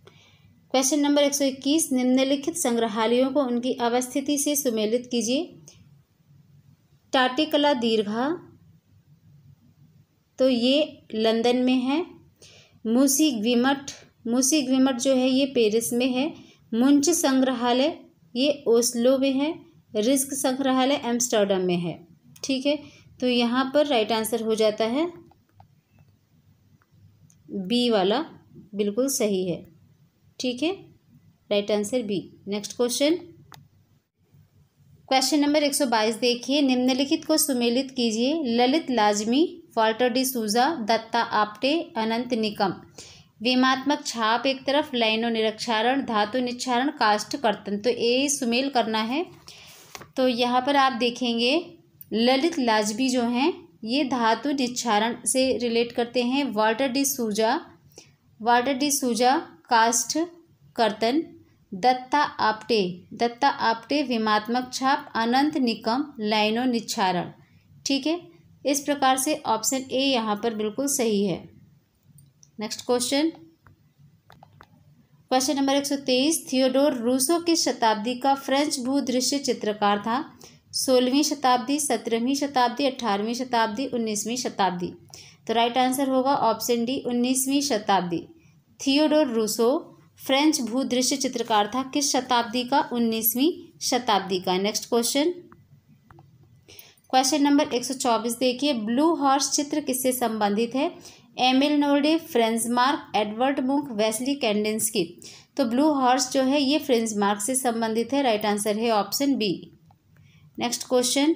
question number एक सौ इक्कीस निम्नलिखित संग्रहालयों को उनकी अवस्थिति से सुमेलित कीजिए टाटेकला दीर्घा तो ये लंदन में है मूसी गिमठ मूसी ग्रिमट जो है ये पेरिस में है मुंच संग्रहालय ये ओस्लो में है रिस्क संग्रहालय एम्स्टर्डम में है ठीक है तो यहाँ पर राइट आंसर हो जाता है बी वाला बिल्कुल सही है ठीक है right answer B next question question number एक सौ बाईस देखिए निम्नलिखित को सुमेलित कीजिए ललित लाजमी वाल्टर डी सूजा दत्ता आप्टे अनंत निकम विमात्मक छाप एक तरफ लाइनों निरक्षारण धातु निक्षारण काष्ठ कर्तन तो ए सुमेल करना है तो यहाँ पर आप देखेंगे ललित लाजबी जो हैं ये धातु निक्षारण से रिलेट करते हैं Walter D'Souza Walter D'Souza काष्ठ कर्तन दत्ता आपटे दत्ता आपटे विमात्मक छाप अनंत निकम लाइनों निक्षारण ठीक है इस प्रकार से ऑप्शन ए यहाँ पर बिल्कुल सही है नेक्स्ट क्वेश्चन क्वेश्चन नंबर एक सौ तेईस थियोडोर रूसो किस शताब्दी का फ्रेंच भूदृश्य चित्रकार था सोलहवीं शताब्दी सत्रहवीं शताब्दी अठारहवीं शताब्दी उन्नीसवीं शताब्दी तो राइट आंसर होगा ऑप्शन डी उन्नीसवीं शताब्दी थियोडोर रूसो फ्रेंच भूदृश्य चित्रकार था किस शताब्दी का उन्नीसवीं शताब्दी का नेक्स्ट क्वेश्चन क्वेश्चन नंबर एक सौ चौबीस देखिए ब्लू हॉर्स चित्र किससे संबंधित है Emil Nolde Franz Marc Edvard Munch Wesley की तो ब्लू हॉर्स जो है ये फ्रेंस मार्क से संबंधित है राइट आंसर है option B next question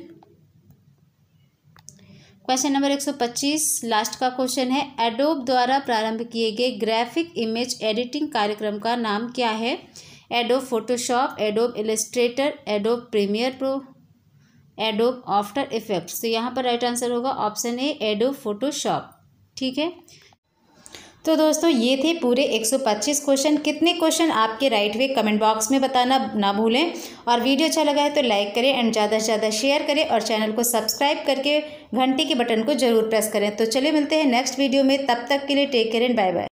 question number एक सौ पच्चीस लास्ट का क्वेश्चन है एडोब द्वारा प्रारंभ किए गए ग्राफिक इमेज एडिटिंग कार्यक्रम का नाम क्या है Adobe Photoshop Adobe Illustrator Adobe Premiere Pro Adobe After Effects तो यहाँ पर राइट आंसर होगा ऑप्शन ए एडोब फोटोशॉप ठीक है तो दोस्तों ये थे पूरे 125 क्वेश्चन कितने क्वेश्चन आपके राइट वे कमेंट बॉक्स में बताना ना भूलें और वीडियो अच्छा लगा है तो लाइक करें एंड ज़्यादा से ज़्यादा शेयर करें और चैनल को सब्सक्राइब करके घंटे के बटन को जरूर प्रेस करें तो चलिए मिलते हैं नेक्स्ट वीडियो में तब तक के लिए take care and bye bye